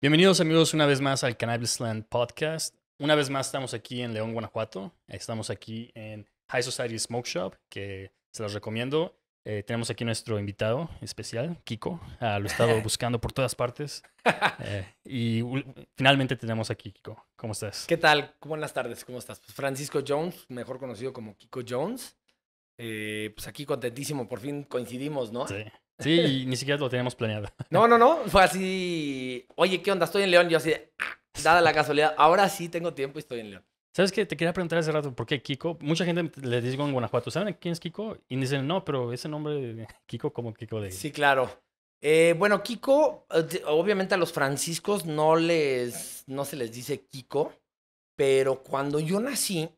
Bienvenidos amigos una vez más al Cannabis Land Podcast. Una vez más estamos aquí en León, Guanajuato. Estamos aquí en High Society Smoke Shop, que se los recomiendo. Eh, tenemos aquí nuestro invitado especial, Kiko. Ah, lo he estado buscando por todas partes. Eh, y finalmente tenemos aquí Kiko. ¿Cómo estás? ¿Qué tal? Buenas tardes, ¿cómo estás? Pues, Francisco Jones, mejor conocido como Kiko Jones. Eh, pues aquí contentísimo, por fin coincidimos, ¿no? Sí. Sí, ni siquiera lo teníamos planeado. No, no, no. Fue así. Oye, ¿qué onda? Estoy en León. Yo así, ah, dada la casualidad, ahora sí tengo tiempo y estoy en León. ¿Sabes qué? Te quería preguntar hace rato, ¿por qué Kiko? Mucha gente le digo en Guanajuato, ¿saben quién es Kiko? Y dicen, no, pero ese nombre de Kiko, como Kiko de. Sí, claro. Eh, bueno, Kiko, eh, obviamente a los franciscos no les, no se les dice Kiko, pero cuando yo nací,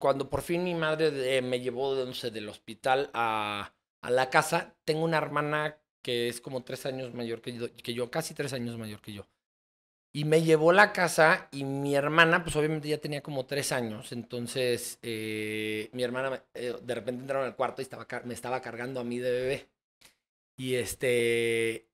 cuando por fin mi madre eh, me llevó no sé, del hospital a, a la casa. Tengo una hermana que es como tres años mayor que yo, que yo, casi tres años mayor que yo. Y me llevó a la casa y mi hermana, pues obviamente ya tenía como tres años, entonces eh, mi hermana eh, de repente entraron al cuarto y estaba, me estaba cargando a mí de bebé. Y este,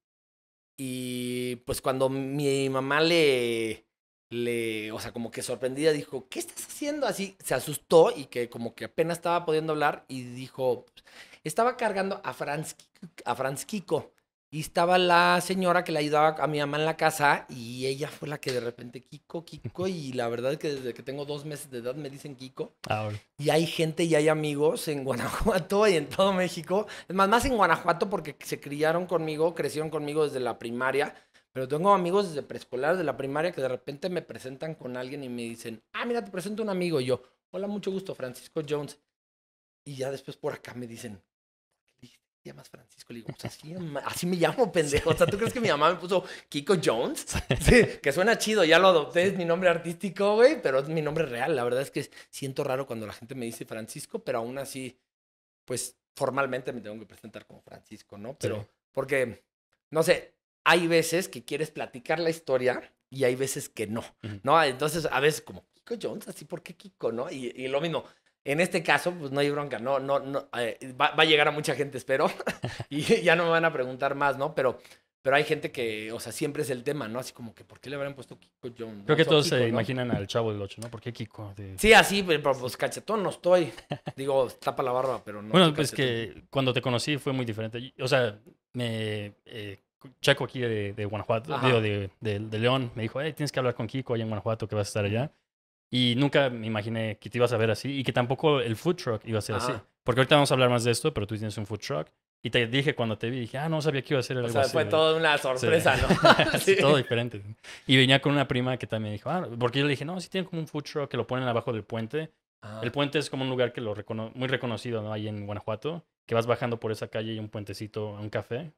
y pues cuando mi mamá le, le, o sea, como que sorprendida dijo, ¿qué estás haciendo? Así se asustó y que como que apenas estaba pudiendo hablar y dijo, estaba cargando a Franz, a Franz Kiko. Y estaba la señora que le ayudaba a mi mamá en la casa y ella fue la que de repente Kiko, Kiko y la verdad que desde que tengo dos meses de edad me dicen Kiko. Ah, y hay gente y hay amigos en Guanajuato y en todo México. Es más, más en Guanajuato porque se criaron conmigo, crecieron conmigo desde la primaria. Pero tengo amigos desde preescolar, de la primaria, que de repente me presentan con alguien y me dicen, ah, mira, te presento un amigo. Y yo, hola, mucho gusto, Francisco Jones. Y ya después por acá me dicen, te llamas Francisco? Le digo, pues así, así, me llamo, pendejo. O sea, ¿tú crees que mi mamá me puso Kiko Jones? Sí, que suena chido, ya lo adopté, es mi nombre artístico, güey, pero es mi nombre real. La verdad es que siento raro cuando la gente me dice Francisco, pero aún así, pues formalmente me tengo que presentar como Francisco, ¿no? Pero, porque, no sé, hay veces que quieres platicar la historia y hay veces que no, ¿no? Entonces, a veces como Kiko Jones, así, ¿por qué Kiko, no? Y, y lo mismo, en este caso, pues no hay bronca, no, no, no, eh, va, a llegar a mucha gente, espero, y ya no me van a preguntar más, ¿no? Pero, pero hay gente que, o sea, siempre es el tema, ¿no? Así como que, ¿por qué le habrán puesto Kiko John. Creo que todos se imaginan al chavo del 8, ¿no? ¿Por qué Kiko? Sí, así, pero pues cachetón no estoy. Digo, tapa la barba, pero no. Bueno, pues que cuando te conocí fue muy diferente. O sea, me... Eh, checo Chaco aquí de, Guanajuato, digo, de, León, me dijo, hey, tienes que hablar con Kiko allá en Guanajuato, que vas a estar allá. Y nunca me imaginé que te ibas a ver así y que tampoco el food truck iba a ser así. Porque ahorita vamos a hablar más de esto, pero tú tienes un food truck. Y te dije cuando te vi, dije, ah, no sabía que iba a ser algo así. O sea, fue toda una sorpresa, ¿no? Todo diferente. Y venía con una prima que también dijo, ah, porque yo le dije, no, sí tienen como un food truck que lo ponen abajo del puente. Ah. El puente es como un lugar que lo muy reconocido, ¿no? Ahí en Guanajuato, que vas bajando por esa calle y un puentecito a un café,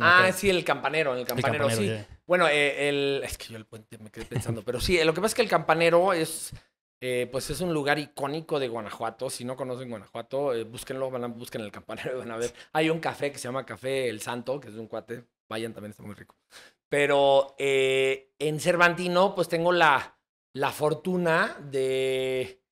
ah, sí, el campanero, el campanero, sí. Bueno, eh, el... es que yo el puente me quedé pensando, pero sí, lo que pasa es que el campanero es, eh, pues es un lugar icónico de Guanajuato. Si no conocen Guanajuato, eh, búsquenlo, van busquen el campanero y van a ver. Hay un café que se llama Café El Santo, que es un cuate. Vayan, también está muy rico. Pero en Cervantino, pues tengo la, la fortuna de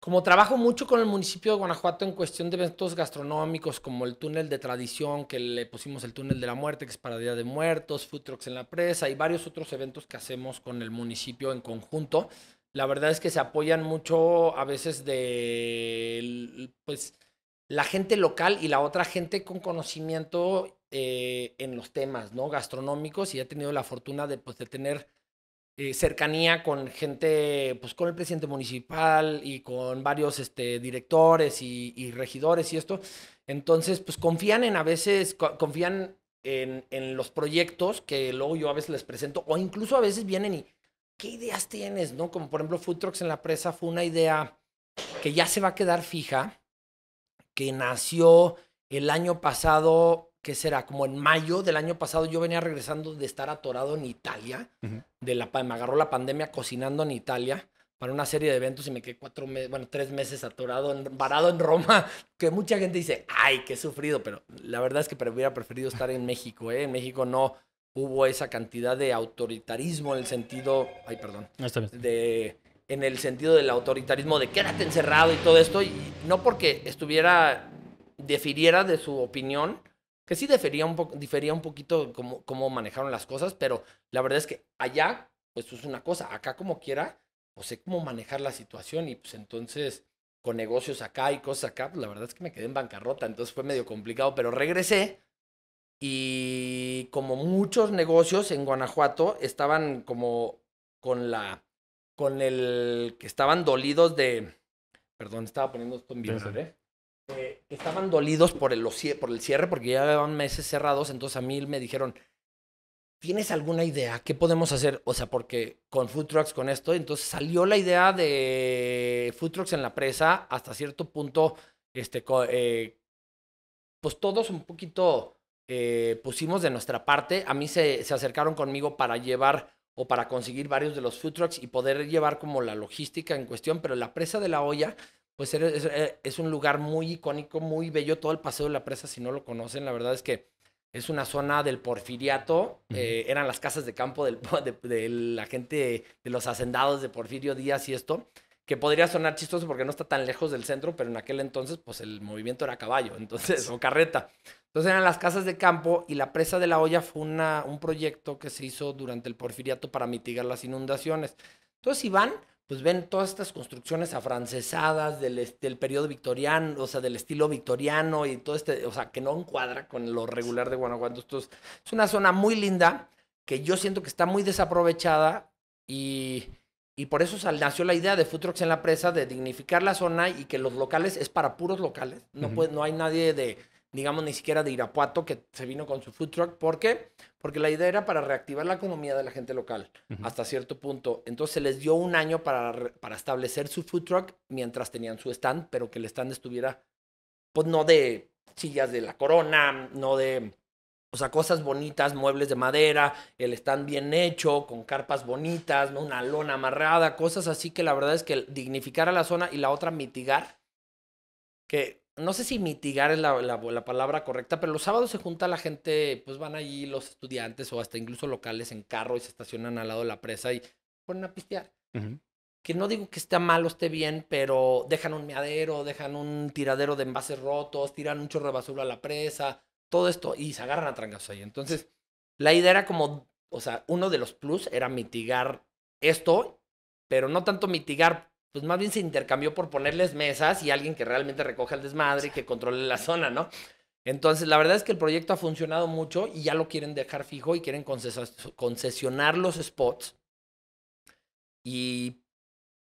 como trabajo mucho con el municipio de Guanajuato en cuestión de eventos gastronómicos, como el túnel de tradición, que le pusimos el túnel de la muerte, que es para Día de Muertos, food trucks en la presa y varios otros eventos que hacemos con el municipio en conjunto, la verdad es que se apoyan mucho a veces de pues, la gente local y la otra gente con conocimiento eh, en los temas ¿no? gastronómicos y he tenido la fortuna de, pues, de tener eh, cercanía con gente, pues con el presidente municipal y con varios este, directores y, regidores y esto. Entonces, pues confían en a veces, confían en, en, los proyectos que luego yo a veces les presento o incluso a veces vienen y, ¿qué ideas tienes? ¿No? Como por ejemplo Food Trucks en la presa fue una idea que ya se va a quedar fija, que nació el año pasado ¿qué será? Como en mayo del año pasado yo venía regresando de estar atorado en Italia, de la, me agarró la pandemia cocinando en Italia para una serie de eventos y me quedé cuatro meses, bueno, tres meses atorado, varado en Roma, que mucha gente dice, ay, qué sufrido, pero la verdad es que hubiera preferido estar en México, ¿eh? En México no hubo esa cantidad de autoritarismo en el sentido, ay, perdón, de en el sentido del autoritarismo de quédate encerrado y todo esto, no porque estuviera, defiriera de su opinión, que sí difería un, difería un poquito cómo, cómo manejaron las cosas, pero la verdad es que allá, pues es una cosa, acá como quiera, pues sé cómo manejar la situación y pues entonces con negocios acá y cosas acá, pues, la verdad es que me quedé en bancarrota, entonces fue medio complicado, pero regresé y como muchos negocios en Guanajuato estaban como con la, con el, que estaban dolidos de, perdón, estaba poniendo esto en vivo, eh, estaban dolidos por el, por el cierre, porque ya llevaban meses cerrados, entonces a mí me dijeron, ¿tienes alguna idea? ¿Qué podemos hacer? O sea, porque con food trucks, con esto, entonces salió la idea de food trucks en la presa, hasta cierto punto, este, eh, pues todos un poquito eh, pusimos de nuestra parte. A mí se, se, acercaron conmigo para llevar o para conseguir varios de los food trucks y poder llevar como la logística en cuestión, pero la presa de la olla pues eh, es, un lugar muy icónico, muy bello, todo el Paseo de la Presa, si no lo conocen, la verdad es que es una zona del porfiriato, eh, eran las casas de campo de, la gente, de los hacendados de Porfirio Díaz y esto, que podría sonar chistoso porque no está tan lejos del centro, pero en aquel entonces pues el movimiento era caballo, entonces, o carreta. Entonces eran las casas de campo y la presa de la olla fue un proyecto que se hizo durante el porfiriato para mitigar las inundaciones. Entonces, si van, pues ven todas estas construcciones afrancesadas del, del, periodo victoriano, o sea, del estilo victoriano y todo este, o sea, que no encuadra con lo regular de Guanajuato. Esto es, una zona muy linda que yo siento que está muy desaprovechada y, por eso nació la idea de Futrox en la presa de dignificar la zona y que los locales es para puros locales. No, no hay nadie de digamos, ni siquiera de Irapuato, que se vino con su food truck. ¿Por qué? Porque la idea era para reactivar la economía de la gente local hasta cierto punto. Entonces se les dio un año para, para establecer su food truck mientras tenían su stand, pero que el stand estuviera, pues no de sillas de la corona, no de, o sea, cosas bonitas, muebles de madera, el stand bien hecho, con carpas bonitas, ¿no? una lona amarrada, cosas así que la verdad es que dignificar a la zona y la otra mitigar que no sé si mitigar es la, palabra correcta, pero los sábados se junta la gente, pues van allí los estudiantes o hasta incluso locales en carro y se estacionan al lado de la presa y ponen a pistear. Que no digo que esté mal o esté bien, pero dejan un meadero, dejan un tiradero de envases rotos, tiran un chorro de basura a la presa, todo esto, y se agarran a trancas ahí. Entonces, la idea era como, o sea, uno de los plus era mitigar esto, pero no tanto mitigar pues más bien se intercambió por ponerles mesas y alguien que realmente recoja el desmadre y que controle la zona, ¿no? Entonces, la verdad es que el proyecto ha funcionado mucho y ya lo quieren dejar fijo y quieren concesionar los spots y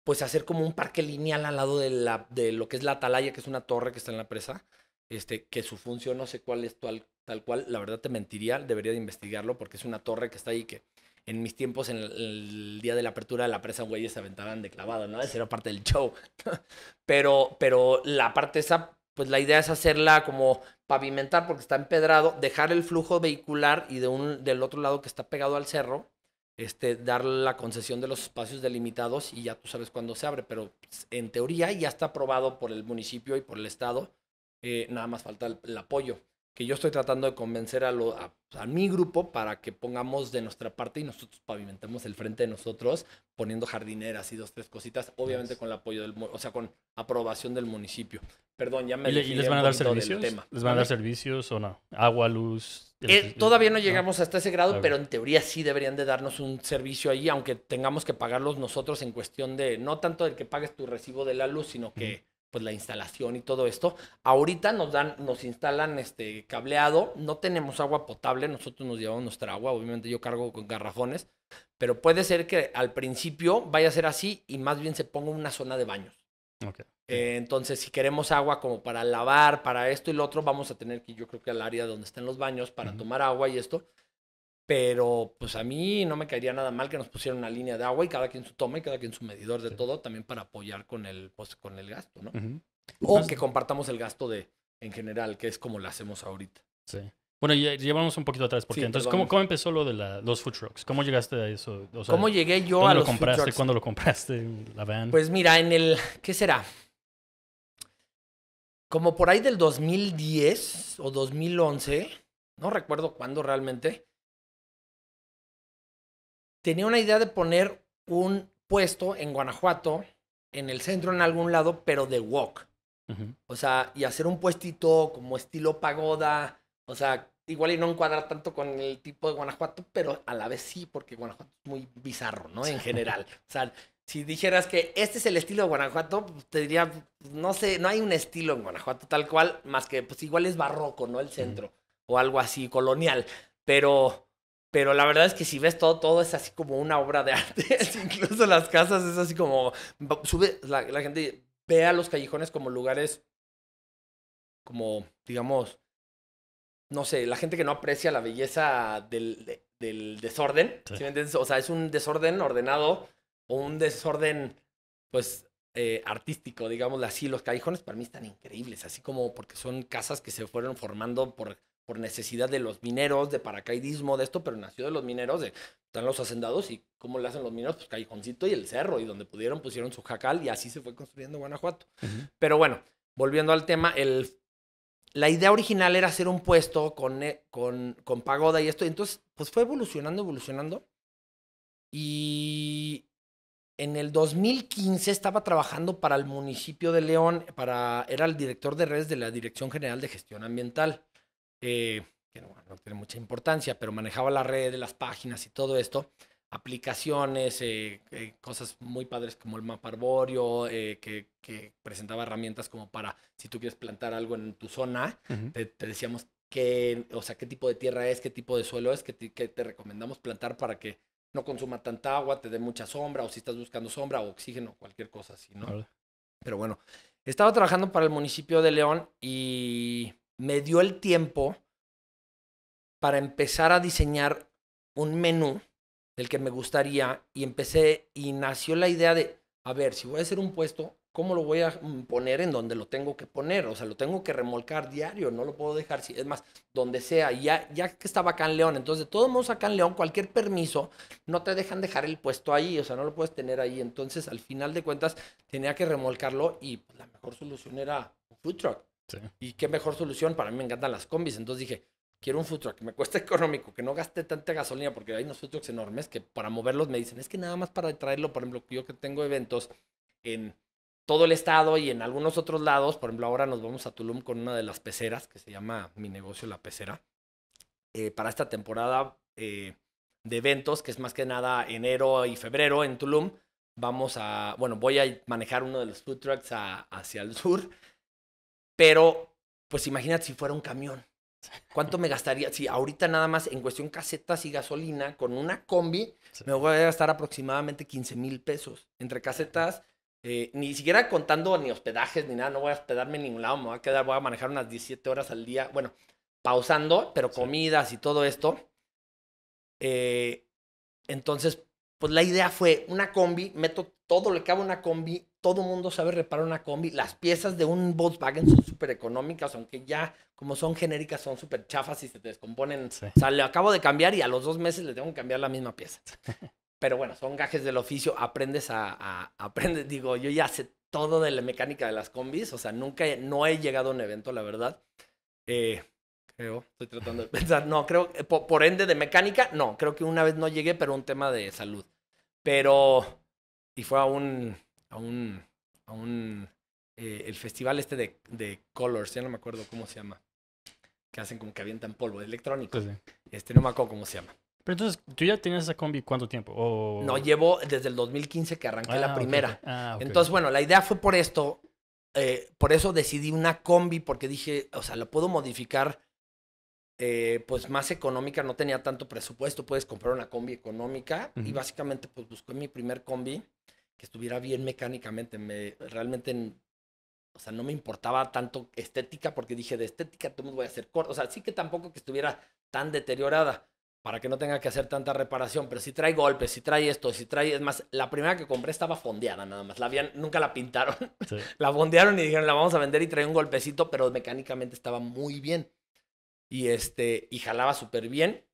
pues hacer como un parque lineal al lado de, la, de lo que es la atalaya, que es una torre que está en la presa, este, que su función no sé cuál es tal, tal cual, la verdad te mentiría, debería de investigarlo porque es una torre que está ahí que en mis tiempos, en el, día de la apertura de la presa, güey, se aventaban de clavado, ¿no? Eso era parte del show. pero, pero la parte esa, pues la idea es hacerla como pavimentar porque está empedrado, dejar el flujo vehicular y de un, del otro lado que está pegado al cerro, este, dar la concesión de los espacios delimitados y ya tú sabes cuándo se abre, pero pues, en teoría ya está aprobado por el municipio y por el Estado, eh, nada más falta el apoyo que yo estoy tratando de convencer a, lo, pues, a, mi grupo para que pongamos de nuestra parte y nosotros pavimentemos el frente de nosotros poniendo jardineras y dos, tres cositas, obviamente con el apoyo del, o sea, con aprobación del municipio. Perdón, ya me... ¿Y, les van a dar servicios? ¿Les van a dar servicios o no? Agua, luz. Eh, todavía no llegamos hasta ese grado, pero en teoría sí deberían de darnos un servicio ahí, aunque tengamos que pagarlos nosotros en cuestión de, no tanto del que pagues tu recibo de la luz, sino que pues la instalación y todo esto. Ahorita nos dan, nos instalan este cableado, no tenemos agua potable, nosotros nos llevamos nuestra agua, obviamente yo cargo con garrafones, pero puede ser que al principio vaya a ser así y más bien se ponga una zona de baños. Eh, entonces, si queremos agua como para lavar, para esto y lo otro, vamos a tener que yo creo que al área donde están los baños para tomar agua y esto. Pero pues a mí no me caería nada mal que nos pusieran una línea de agua y cada quien su toma y cada quien su medidor de todo, también para apoyar con el, pues, con el gasto, ¿no? O pues, que compartamos el gasto de en general, que es como lo hacemos ahorita. Sí. Bueno, llevamos un poquito atrás, porque entonces, ¿cómo, empezó lo de la, los food trucks? ¿Cómo llegaste a eso? ¿Cómo llegué yo a los lo compraste? ¿Cuándo lo compraste? ¿La Pues mira, en el, ¿qué será? Como por ahí del 2010 o 2011, no recuerdo cuándo realmente, tenía una idea de poner un puesto en Guanajuato, en el centro, en algún lado, pero de walk. O sea, y hacer un puestito como estilo pagoda, o sea, igual y no encuadra tanto con el tipo de Guanajuato, pero a la vez sí, porque Guanajuato es muy bizarro, ¿no? En general. O sea, si dijeras que este es el estilo de Guanajuato, pues, te diría, pues, no sé, no hay un estilo en Guanajuato tal cual, más que pues igual es barroco, ¿no? El centro, o algo así, colonial. Pero, pero la verdad es que si ves todo, todo es así como una obra de arte. Incluso las casas es así como, sube, la, gente ve a los callejones como lugares, como, digamos, no sé, la gente que no aprecia la belleza del, del desorden, O sea, es un desorden ordenado o un desorden, pues, eh, artístico, digamos así. Los callejones para mí están increíbles, así como porque son casas que se fueron formando por por necesidad de los mineros, de paracaidismo, de esto, pero nació de los mineros, de, están los hacendados y cómo le hacen los mineros, pues callejoncito y el cerro, y donde pudieron pusieron su jacal y así se fue construyendo Guanajuato. Pero bueno, volviendo al tema, el, la idea original era hacer un puesto con, eh, con, con pagoda y esto, y entonces pues fue evolucionando, evolucionando. Y en el 2015 estaba trabajando para el municipio de León, para, era el director de redes de la Dirección General de Gestión Ambiental. Eh, que no, tiene mucha importancia, pero manejaba la red, las páginas y todo esto, aplicaciones, eh, eh, cosas muy padres como el mapa arborio, que, presentaba herramientas como para, si tú quieres plantar algo en tu zona, te, decíamos qué, o sea, qué tipo de tierra es, qué tipo de suelo es, que te, recomendamos plantar para que no consuma tanta agua, te dé mucha sombra, o si estás buscando sombra o oxígeno, cualquier cosa así, ¿no? Pero bueno, estaba trabajando para el municipio de León y me dio el tiempo para empezar a diseñar un menú del que me gustaría y empecé y nació la idea de, a ver, si voy a hacer un puesto, ¿cómo lo voy a mm, poner en donde lo tengo que poner? O sea, lo tengo que remolcar diario, no lo puedo dejar, es más, donde sea, ya, ya que estaba acá en León, entonces de todos modos acá en León, cualquier permiso, no te dejan dejar el puesto ahí, o sea, no lo puedes tener ahí, entonces al final de cuentas tenía que remolcarlo y pues, la mejor solución era un food truck. Y qué mejor solución, para mí me encantan las combis, entonces dije, quiero un food truck que me cueste económico, que no gaste tanta gasolina, porque hay unos food trucks enormes que para moverlos me dicen, es que nada más para traerlo, por ejemplo, yo que tengo eventos en todo el estado y en algunos otros lados, por ejemplo, ahora nos vamos a Tulum con una de las peceras, que se llama mi negocio La Pecera, eh, para esta temporada eh, de eventos, que es más que nada enero y febrero en Tulum. Vamos a, bueno, voy a manejar uno de los food trucks hacia el sur pero, pues imagínate si fuera un camión. ¿Cuánto me gastaría? Si ahorita nada más en cuestión casetas y gasolina, con una combi, me voy a gastar aproximadamente 15 mil pesos. Entre casetas, eh, ni siquiera contando ni hospedajes ni nada, no voy a hospedarme en ningún lado, me voy a quedar, voy a manejar unas 17 horas al día. Bueno, pausando, pero comidas y todo esto. Eh, entonces, pues la idea fue una combi, meto todo, le cabe una combi, todo el mundo sabe reparar una combi, las piezas de un Volkswagen son súper económicas, aunque ya como son genéricas son súper chafas y se descomponen. O sea, le acabo de cambiar y a los dos meses le tengo que cambiar la misma pieza. Pero bueno, son gajes del oficio, aprendes a, a, aprendes, digo, yo ya sé todo de la mecánica de las combis, o sea, nunca, no he llegado a un evento, la verdad. Eh, Creo. Estoy tratando de pensar. No, creo, eh, por, ende de mecánica, no. Creo que una vez no llegué, pero un tema de salud. Pero, y fue a un, a un, a un, eh, el festival este de, de, Colors, ya no me acuerdo cómo se llama. Que hacen como que avientan polvo, electrónico. Este, no me acuerdo cómo se llama. Pero entonces, ¿tú ya tenías esa combi cuánto tiempo? ¿O... No, llevo desde el 2015 que arranqué la ah, primera. Ah, Entonces, bueno, la idea fue por esto. Eh, por eso decidí una combi, porque dije, o sea, la puedo modificar eh, pues más económica, no tenía tanto presupuesto, puedes comprar una combi económica y básicamente pues busqué mi primer combi que estuviera bien mecánicamente, me, realmente, o sea, no me importaba tanto estética porque dije de estética, tú me voy a hacer corto, o sea, sí que tampoco que estuviera tan deteriorada para que no tenga que hacer tanta reparación, pero si trae golpes, si trae esto, si trae, es más, la primera que compré estaba fondeada nada más, la habían, nunca la pintaron, la fondearon y dijeron, la vamos a vender y trae un golpecito, pero mecánicamente estaba muy bien y, este, y jalaba súper bien.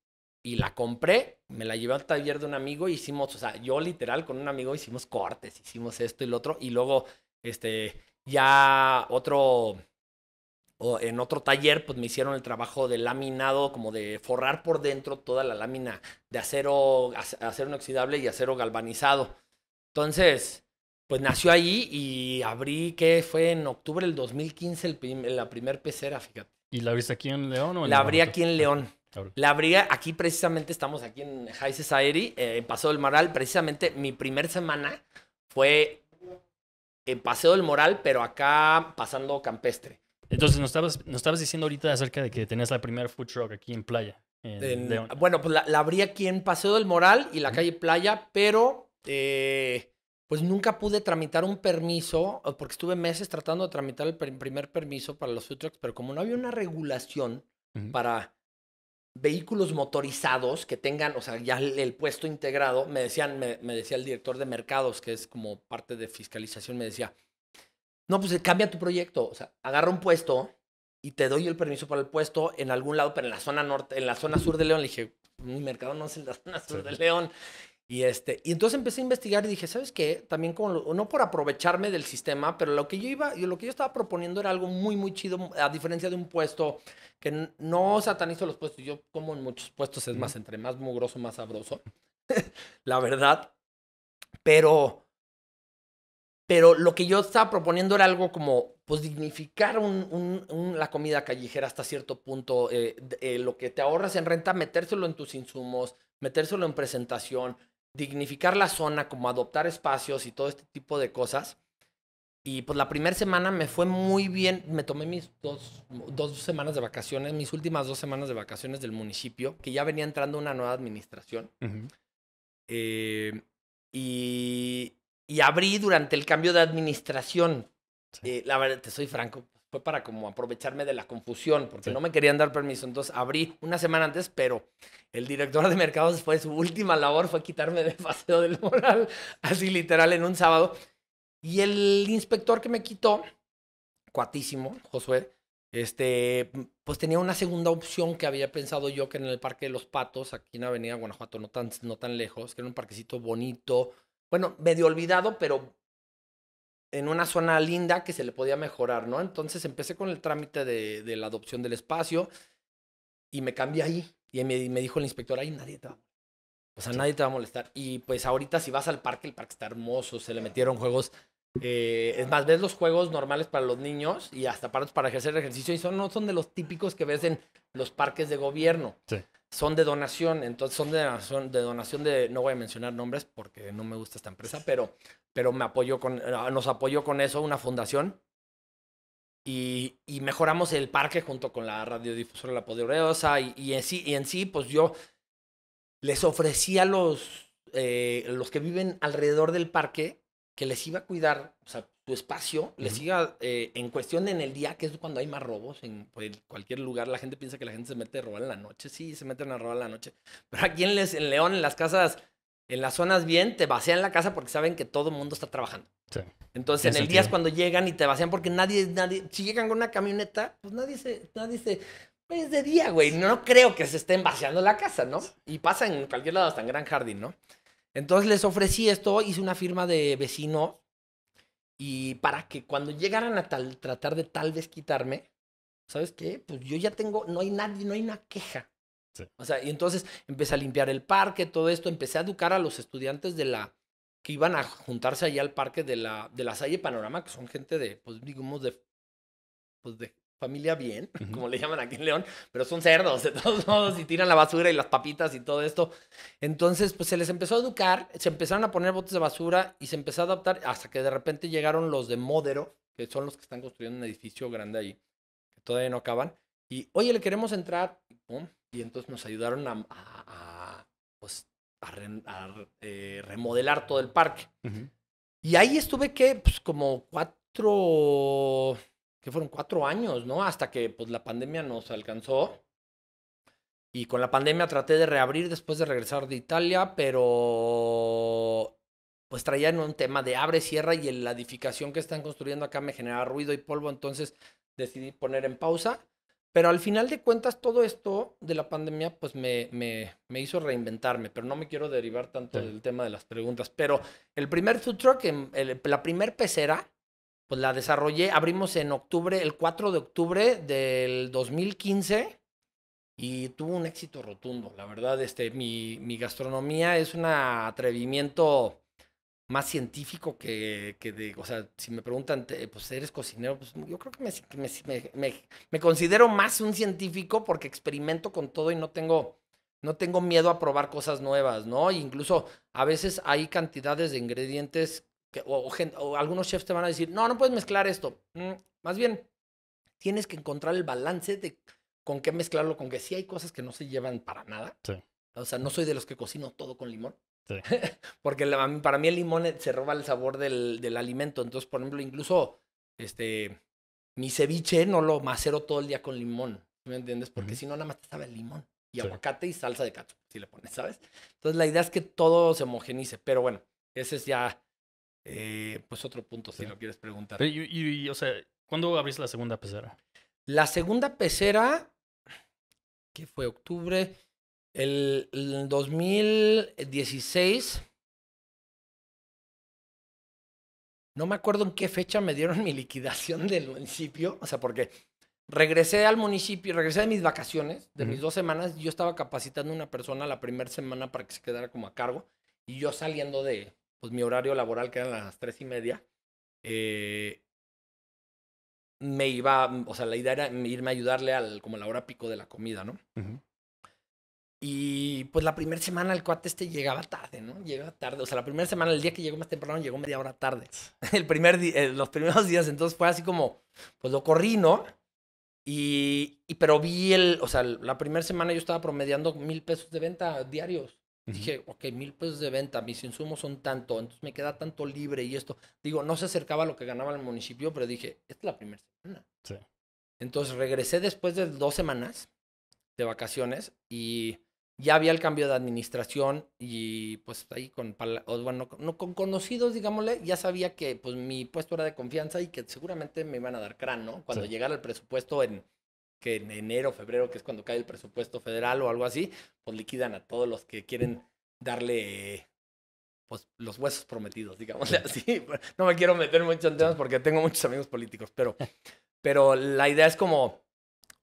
Y la compré, me la llevé al taller de un amigo y hicimos, o sea, yo literal con un amigo hicimos cortes, hicimos esto y lo otro. Y luego, este, ya otro, o en otro taller, pues me hicieron el trabajo de laminado, como de forrar por dentro toda la lámina de acero, acero inoxidable y acero galvanizado. Entonces, pues nació allí y abrí, que fue en octubre del 2015, la primer pecera, fíjate. ¿Y la abriste aquí en León La abrí aquí en León. La abrí aquí precisamente, estamos aquí en High Society, eh, en Paseo del Moral. Precisamente mi primera semana fue en Paseo del Moral, pero acá pasando campestre. Entonces, nos estabas, estabas diciendo ahorita acerca de que tenías la primera food truck aquí en Playa. Bueno, pues la, la, abrí aquí en Paseo del Moral y la calle Playa, pero eh, pues nunca pude tramitar un permiso, porque estuve meses tratando de tramitar el primer permiso para los food trucks, pero como no había una regulación para vehículos motorizados que tengan, o sea, ya el, puesto integrado, me decían, me, decía el director de mercados, que es como parte de fiscalización, me decía, no, pues cambia tu proyecto, o sea, agarra un puesto y te doy el permiso para el puesto en algún lado, pero en la zona norte, en la zona sur de León, le dije, mi mercado no es en la zona sur de León. Y, este, y entonces empecé a investigar y dije, ¿sabes qué? También como, no por aprovecharme del sistema, pero lo que yo iba, lo que yo estaba proponiendo era algo muy, muy chido, a diferencia de un puesto que no satanizo los puestos. Yo como en muchos puestos, es más, entre más mugroso, más sabroso, la verdad. Pero, pero lo que yo estaba proponiendo era algo como, pues, dignificar un, un, la comida callejera hasta cierto punto, eh, eh, lo que te ahorras en renta, metérselo en tus insumos, metérselo en presentación, dignificar la zona, como adoptar espacios y todo este tipo de cosas. Y pues la primera semana me fue muy bien, me tomé mis dos, dos semanas de vacaciones, mis últimas dos semanas de vacaciones del municipio, que ya venía entrando una nueva administración. Eh, y, abrí durante el cambio de administración. Eh, la verdad, te soy franco, fue para como aprovecharme de la confusión, porque no me querían dar permiso. Entonces abrí una semana antes, pero el director de mercados fue su última labor, fue quitarme de paseo del moral, así literal en un sábado. Y el inspector que me quitó, cuatísimo, Josué, este, pues tenía una segunda opción que había pensado yo que en el Parque de los Patos, aquí en Avenida Guanajuato, no tan, no tan lejos, que era un parquecito bonito, bueno, medio olvidado, pero en una zona linda que se le podía mejorar, ¿no? Entonces empecé con el trámite de, la adopción del espacio y me cambié ahí. Y me, dijo el inspector, ahí nadie te va a molestar. O sea, nadie te va a molestar. Y pues ahorita si vas al parque, el parque está hermoso, se le metieron juegos. Eh, es más, ves los juegos normales para los niños y hasta para, para ejercer ejercicio y son, no son de los típicos que ves en los parques de gobierno. Sí son de donación, entonces son de donación, de no voy a mencionar nombres porque no me gusta esta empresa, pero, pero me apoyó con, eh, nos apoyó con eso una fundación y, mejoramos el parque junto con la radiodifusora La Poderosa y, en sí, y en sí, pues yo les ofrecí a los, eh, los que viven alrededor del parque que les iba a cuidar, o sea, tu espacio, le siga eh, en cuestión en el día, que es cuando hay más robos, en cualquier lugar la gente piensa que la gente se mete a robar en la noche, sí, se meten a robar en la noche, pero aquí en, León, en las casas, en las zonas bien, te vacían la casa porque saben que todo el mundo está trabajando. Entonces, en el día es cuando llegan y te vacían porque nadie, nadie, si llegan con una camioneta, pues nadie se, nadie se, es pues de día, güey, no creo que se estén vaciando la casa, ¿no? Y pasa en cualquier lado, hasta en Gran Jardín, ¿no? Entonces les ofrecí esto, hice una firma de vecino... Y para que cuando llegaran a tal, tratar de tal vez quitarme, ¿sabes qué? Pues yo ya tengo, no hay nadie, no hay una queja. O sea, y entonces empecé a limpiar el parque, todo esto, empecé a educar a los estudiantes de la que iban a juntarse allá al parque de la, de la Salle Panorama, que son gente de, pues digamos, de, pues de familia bien, como le llaman aquí en León, pero son cerdos de todos modos y tiran la basura y las papitas y todo esto. Entonces, pues se les empezó a educar, se empezaron a poner botes de basura y se empezó a adaptar hasta que de repente llegaron los de Modero, que son los que están construyendo un edificio grande ahí, que todavía no acaban, y oye, le queremos entrar, y entonces nos ayudaron a, pues, a, eh, remodelar todo el parque. Y ahí estuve que, pues como cuatro que fueron cuatro años, ¿no? Hasta que pues, la pandemia nos alcanzó. Y con la pandemia traté de reabrir después de regresar de Italia, pero pues traían un tema de abre, cierra y la edificación que están construyendo acá me generaba ruido y polvo, entonces decidí poner en pausa. Pero al final de cuentas, todo esto de la pandemia, pues me, me, me hizo reinventarme, pero no me quiero derivar tanto del tema de las preguntas. Pero el primer food truck, em, el, la primer pecera, pues la desarrollé, abrimos en octubre, el 4 de octubre del 2015 y tuvo un éxito rotundo. La verdad, este, mi, gastronomía es un atrevimiento más científico que, de, o sea, si me preguntan, pues eres cocinero, pues yo creo que me, considero más un científico porque experimento con todo y no tengo, no tengo miedo a probar cosas nuevas, ¿no? incluso a veces hay cantidades de ingredientes o, algunos chefs te van a decir, no, no puedes mezclar esto. Mm, más bien, tienes que encontrar el balance de con qué mezclarlo, con que sí hay cosas que no se llevan para nada. O sea, no soy de los que cocino todo con limón. Sí. Porque para mí el limón eh, se roba el sabor del, alimento. Entonces, por ejemplo, incluso este, mi ceviche no lo macero todo el día con limón. ¿Me entiendes? Porque si no, nada más te sabe el limón y aguacate y salsa de cacho, si le pones, ¿sabes? Entonces, la idea es que todo se homogenice. Pero bueno, ese es ya eh, pues otro punto, si lo quieres preguntar. Y, ¿cuándo abriste la segunda pecera? La segunda pecera, que fue octubre, el, 2016. No me acuerdo en qué fecha me dieron mi liquidación del municipio, o sea, porque regresé al municipio, regresé de mis vacaciones, de mis dos semanas, yo estaba capacitando a una persona la primera semana para que se quedara como a cargo, y yo saliendo de, pues mi horario laboral, que eran las tres y media, eh, me iba, mm, o sea, la idea era irme a ayudarle al, como a la hora pico de la comida, ¿no? Y pues la primera semana el cuate este llegaba tarde, ¿no? Llegaba tarde. O sea, la primera semana, el día que llegó más temprano, llegó media hora tarde. El primer eh, los primeros días, entonces fue así como, pues lo corrí, ¿no? Y, y pero vi el, o sea, la primera semana yo estaba promediando mil pesos de venta diarios. Dije, ok, mil pesos de venta, mis insumos son tanto, entonces me queda tanto libre y esto. Digo, no se acercaba a lo que ganaba el municipio, pero dije, esta es la primera semana. Entonces regresé después de dos semanas de vacaciones y ya había el cambio de administración y pues ahí con, bueno, no, con conocidos, digámosle, ya sabía que pues mi puesto era de confianza y que seguramente me iban a dar cráneo ¿no? Cuando llegara el presupuesto en que en enero, febrero, que es cuando cae el presupuesto federal o algo así, pues liquidan a todos los que quieren darle pues los huesos prometidos, digamos así. No me quiero meter mucho en temas porque tengo muchos amigos políticos, pero, pero la idea es como,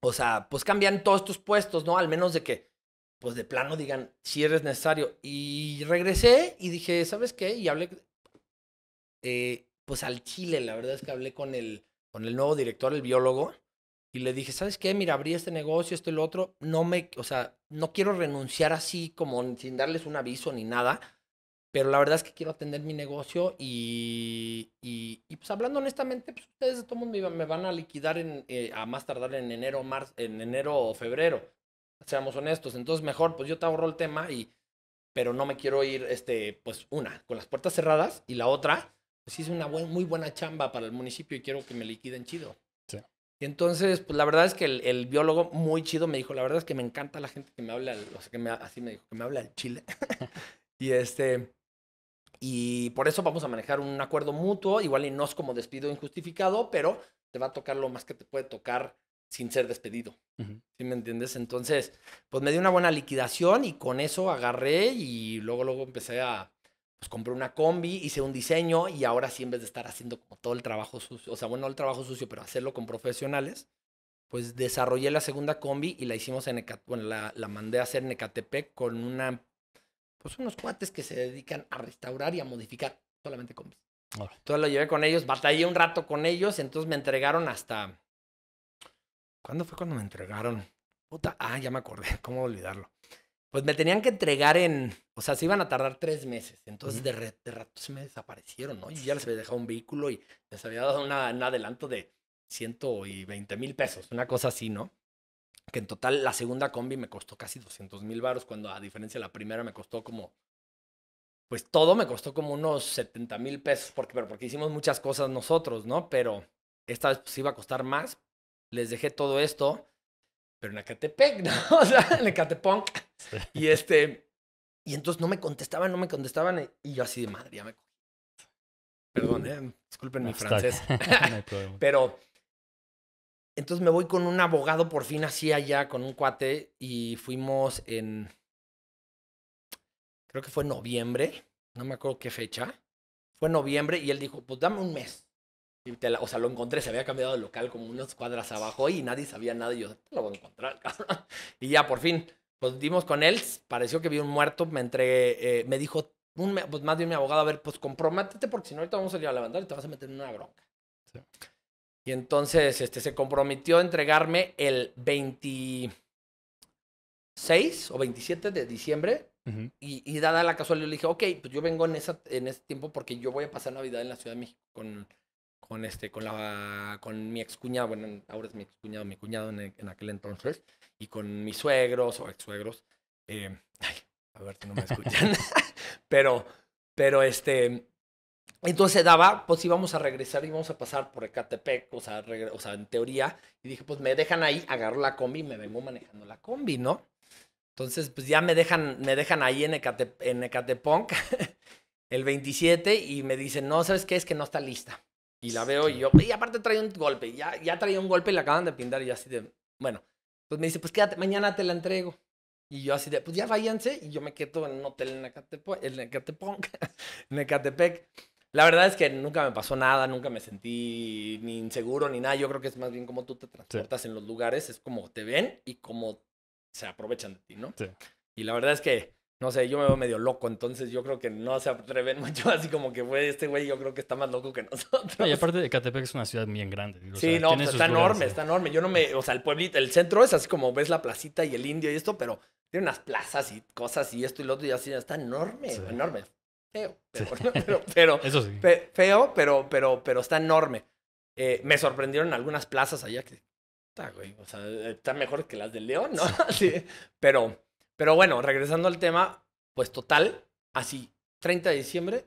o sea, pues cambian todos tus puestos, ¿no? Al menos de que, pues de plano digan, si eres necesario. Y regresé y dije, ¿sabes qué? Y hablé, eh, pues al Chile, la verdad es que hablé con el, con el nuevo director, el biólogo, y le dije, ¿sabes qué? Mira, abrí este negocio, esto y lo otro, no me, o sea, no quiero renunciar así como sin darles un aviso ni nada, pero la verdad es que quiero atender mi negocio y, y, pues hablando honestamente, pues ustedes de todo mundo me van a liquidar en, eh, a más tardar en enero, marzo, en enero o febrero, seamos honestos, entonces mejor, pues yo te ahorro el tema y, pero no me quiero ir, este, pues una, con las puertas cerradas y la otra, pues es una muy buena chamba para el municipio y quiero que me liquiden chido. Y entonces, pues la verdad es que el, biólogo muy chido me dijo, la verdad es que me encanta la gente que me habla, o sea, que me, así me dijo, que me habla el chile. y este, y por eso vamos a manejar un acuerdo mutuo, igual y no es como despido injustificado, pero te va a tocar lo más que te puede tocar sin ser despedido. ¿Sí me entiendes? Entonces, pues me dio una buena liquidación y con eso agarré y luego, luego empecé a, pues compré una combi, hice un diseño y ahora sí en vez de estar haciendo como todo el trabajo sucio, o sea, bueno, no el trabajo sucio, pero hacerlo con profesionales, pues desarrollé la segunda combi y la hicimos en bueno, la, mandé a hacer en Ecatepec con una, pues unos cuates que se dedican a restaurar y a modificar solamente combis. Entonces lo llevé con ellos, batallé un rato con ellos, entonces me entregaron hasta... ¿Cuándo fue cuando me entregaron? Puta, ah, ya me acordé, ¿cómo olvidarlo? pues me tenían que entregar en, o sea, se iban a tardar tres meses. Entonces, de, re, rato se me desaparecieron, ¿no? Y ya les había dejado un vehículo y les había dado un adelanto de 120 mil pesos, una cosa así, ¿no? Que en total la segunda combi me costó casi 200 mil baros, cuando a diferencia de la primera me costó como, pues todo me costó como unos 70 mil pesos, porque, pero porque hicimos muchas cosas nosotros, ¿no? Pero esta vez pues iba a costar más. Les dejé todo esto pero en Acatepec, ¿no? O sea, en Acateponc. Y este, y entonces no me contestaban, no me contestaban, eh, y yo así de madre, ya me. Perdón, eh, disculpen mi ah, francés. Pero entonces me voy con un abogado por fin así allá, con un cuate, y fuimos en. Creo que fue noviembre, no me acuerdo qué fecha. Fue noviembre, y él dijo: Pues dame un mes o sea, lo encontré, se había cambiado de local como unos cuadras abajo y nadie sabía nada. Y yo, lo voy a encontrar, Y ya, por fin, pues dimos con él. Pareció que vi un muerto. Me entregué, eh, me dijo, pues más bien mi abogado, a ver, pues comprométete porque si no, ahorita vamos a salir a levantar y te vas a meter en una bronca. Y entonces este, se comprometió a entregarme el 26 o 27 de diciembre. y, dada la casualidad, le dije, ok, pues yo vengo en, esa, en ese tiempo porque yo voy a pasar Navidad en la Ciudad de México con con este con la con mi excuñado, bueno, ahora es mi cuñado, mi cuñado e, en, aquel entonces y con mis suegros o ex suegros. Eh, a ver si no me escuchan. pero pero este entonces daba, pues íbamos a regresar, y íbamos a pasar por Ecatepec, o sea, o sea, en teoría, y dije, pues me dejan ahí, agarro la combi y me vengo manejando la combi, ¿no? Entonces, pues ya me dejan, me dejan ahí en, Ecate en el 27 y me dicen, no, ¿sabes qué? Es que no está lista. Y la veo y yo, y aparte trae un golpe, ya, ya traía un golpe y la acaban de pintar y así de, bueno, pues me dice, pues quédate, mañana te la entrego. Y yo así de, pues ya váyanse y yo me quedo en un hotel en en Ecatepec. La verdad es que nunca me pasó nada, nunca me sentí ni inseguro ni nada. Yo creo que es más bien como tú te transportas en los lugares, es como te ven y como se aprovechan de ti, ¿no? Sí. Y la verdad es que no sé, yo me veo medio loco, entonces yo creo que no se atreven mucho, así como que, güey, este güey yo creo que está más loco que nosotros. y aparte de Catepec es una ciudad bien grande. sí, no, pues, está enorme, está enorme. Yo no me, o sea, el pueblito, el centro es así como ves la placita y el indio y esto, pero tiene unas plazas y cosas y esto y lo otro y así, está enorme, enorme. Feo, pero, pero, Eso sí. feo, pero, pero, pero está enorme. Eh, me sorprendieron algunas plazas allá que, está, güey, o sea, eh, está mejor que las del León, ¿no? sí, pero pero bueno, regresando al tema, pues total, así, 30 de diciembre,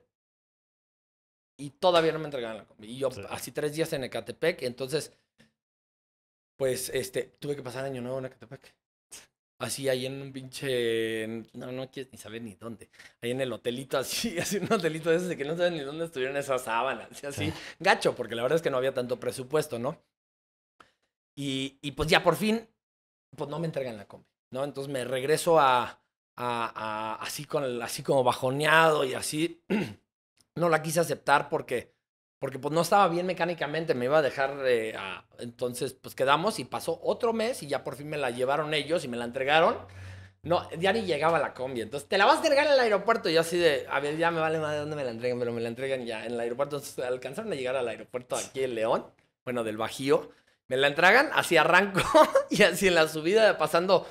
y todavía no me entregaron la combi. Y yo así tres días en Ecatepec, entonces, pues, este, tuve que pasar año nuevo en Ecatepec. Así, ahí en un pinche, no, no quieres ni saber ni dónde. Ahí en el hotelito, así, así un hotelito de esos de que no sabes ni dónde estuvieron esas sábanas, así, gacho, porque la verdad es que no había tanto presupuesto, ¿no? Y, y pues ya por fin, pues no me entregan la combi. ¿no? Entonces me regreso a, a, así, con así como bajoneado y así. no la quise aceptar porque, porque pues no estaba bien mecánicamente, me iba a dejar, eh, entonces pues quedamos y pasó otro mes y ya por fin me la llevaron ellos y me la entregaron. No, ya ni llegaba la combi. Entonces, te la vas a entregar en el aeropuerto. Y así de, a ver, ya me vale más de dónde me la entregan. pero me la entregan ya en el aeropuerto. Entonces, alcanzaron a llegar al aeropuerto aquí en León, bueno, del Bajío. Me la entregan, así arranco y así en la subida, pasando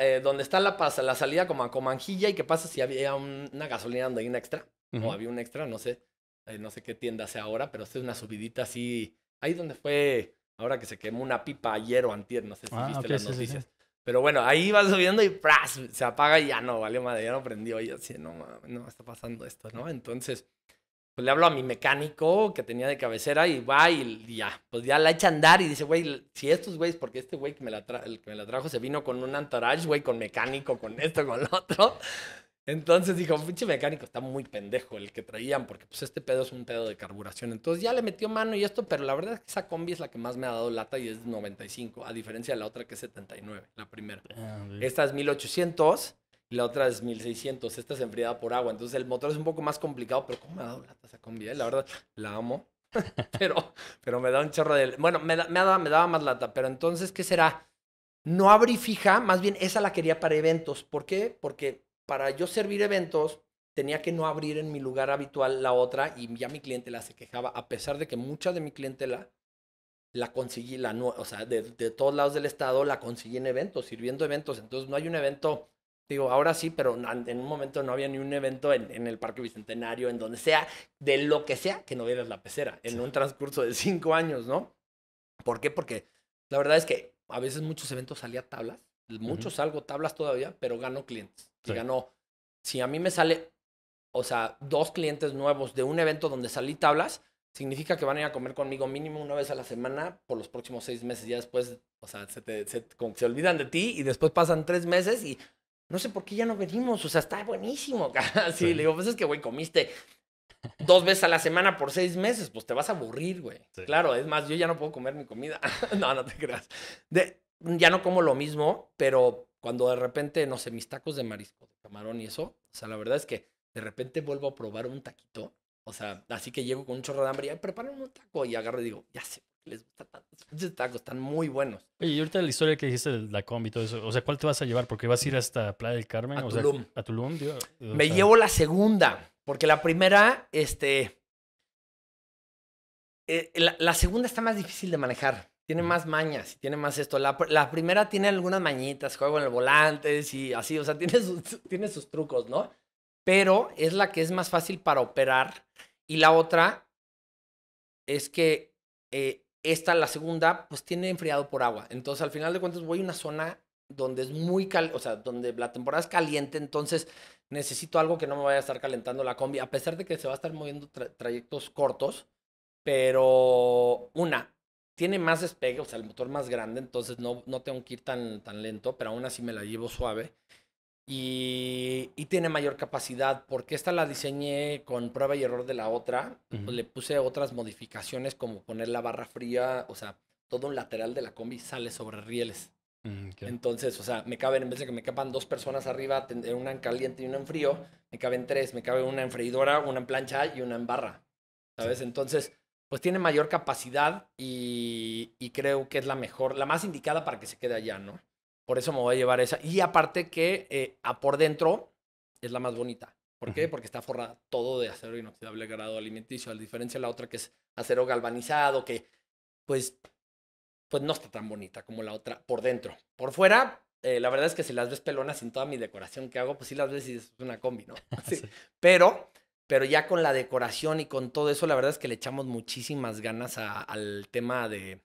eh, donde está la, pasa, la salida como a Comanjilla y qué pasa si había una gasolina donde hay un extra, o había un extra, no sé, eh, no sé qué tienda sea ahora, pero es una subidita así, ahí donde fue, ahora que se quemó una pipa ayer o antier, no sé si ah, viste las noticias. Pero bueno, ahí vas subiendo y ¡pras! se apaga y ya no, vale madre, ya no prendió. Y así, no, no está pasando esto, ¿no? Entonces, pues le hablo a mi mecánico que tenía de cabecera y va y, ya, pues ya la echa a andar y dice, güey, si estos güeyes, porque este güey que me la que me la trajo se vino con un entourage, güey, con mecánico, con esto, con lo otro. Entonces dijo, pinche mecánico, está muy pendejo el que traían, porque pues este pedo es un pedo de carburación. Entonces ya le metió mano y esto, pero la verdad es que esa combi es la que más me ha dado lata y es 95, a diferencia de la otra que es 79, la primera. Ah, Esta es 1800 la otra es 1600. Esta es enfriada por agua. Entonces el motor es un poco más complicado, pero ¿cómo me ha dado la taza combi? Eh? La verdad, la amo. pero, pero me da un chorro de. Bueno, me, daba, más lata. Pero entonces, ¿qué será? No abrí fija, más bien esa la quería para eventos. ¿Por qué? Porque para yo servir eventos tenía que no abrir en mi lugar habitual la otra y ya mi clientela se quejaba, a pesar de que mucha de mi clientela la conseguí, la, o sea, de, de todos lados del estado la conseguí en eventos, sirviendo eventos. Entonces no hay un evento Digo, ahora sí, pero en un momento no había ni un evento en, en, el Parque Bicentenario, en donde sea, de lo que sea, que no vieras la pecera, en un transcurso de cinco años, ¿no? ¿Por qué? Porque la verdad es que a veces muchos eventos salía tablas, muchos salgo tablas todavía, pero gano clientes. si a mí me sale, o sea, dos clientes nuevos de un evento donde salí tablas, significa que van a ir a comer conmigo mínimo una vez a la semana por los próximos seis meses. Ya después, o sea, se, se olvidan de ti y después pasan tres meses y no sé por qué ya no venimos, o sea, está buenísimo. Ah, sí, le digo, pues es que, güey, comiste dos veces a la semana por seis meses, pues te vas a aburrir, güey. Claro, es más, yo ya no puedo comer mi comida. no, no te creas. ya no como lo mismo, pero cuando de repente, no sé, mis tacos de marisco, de camarón y eso, o sea, la verdad es que de repente vuelvo a probar un taquito. O sea, así que llego con un chorro de hambre y preparo un taco y agarro y digo, ya sé, les gustan tacos están muy buenos. Oye, y ahorita la historia que dijiste de la combi y todo eso, o sea, ¿cuál te vas a llevar? Porque vas a ir hasta Playa del Carmen, a Tulum. Me llevo la segunda, porque la primera, este... Eh, la, segunda está más difícil de manejar. Tiene más mañas, tiene más esto. La, primera tiene algunas mañitas, juego en el volante y así, o sea, tiene sus, tiene sus trucos, ¿no? Pero es la que es más fácil para operar. Y la otra es que eh, esta, la segunda, pues tiene enfriado por agua. Entonces, al final de cuentas, voy a una zona donde es muy caliente, o sea, donde la temporada es caliente, entonces necesito algo que no me vaya a estar calentando la combi, a pesar de que se va a estar moviendo trayectos cortos, pero una, tiene más despegue, o sea, el motor más grande, entonces no, no tengo que ir tan, tan lento, pero aún así me la llevo suave. Y, tiene mayor capacidad porque esta la diseñé con prueba y error de la otra. le puse otras modificaciones como poner la barra fría, o sea, todo un lateral de la combi sale sobre rieles. Mm, Entonces, o sea, me caben, en vez de que me capan dos personas arriba, una en caliente y una en frío, me caben tres, me cabe una en freidora, una en plancha y una en barra. ¿Sabes? Entonces, pues tiene mayor capacidad y, y creo que es la mejor, la más indicada para que se quede allá, ¿no? Por eso me voy a llevar esa. Y aparte que eh, a por dentro es la más bonita. ¿Por qué? Porque está forrada todo de acero inoxidable grado alimenticio, a diferencia de la otra que es acero galvanizado, que pues, pues no está tan bonita como la otra por dentro. Por fuera, eh, la verdad es que si las ves pelonas sin toda mi decoración que hago, pues sí las ves y es una combi, ¿no? Sí. Pero, pero ya con la decoración y con todo eso, la verdad es que le echamos muchísimas ganas al tema de,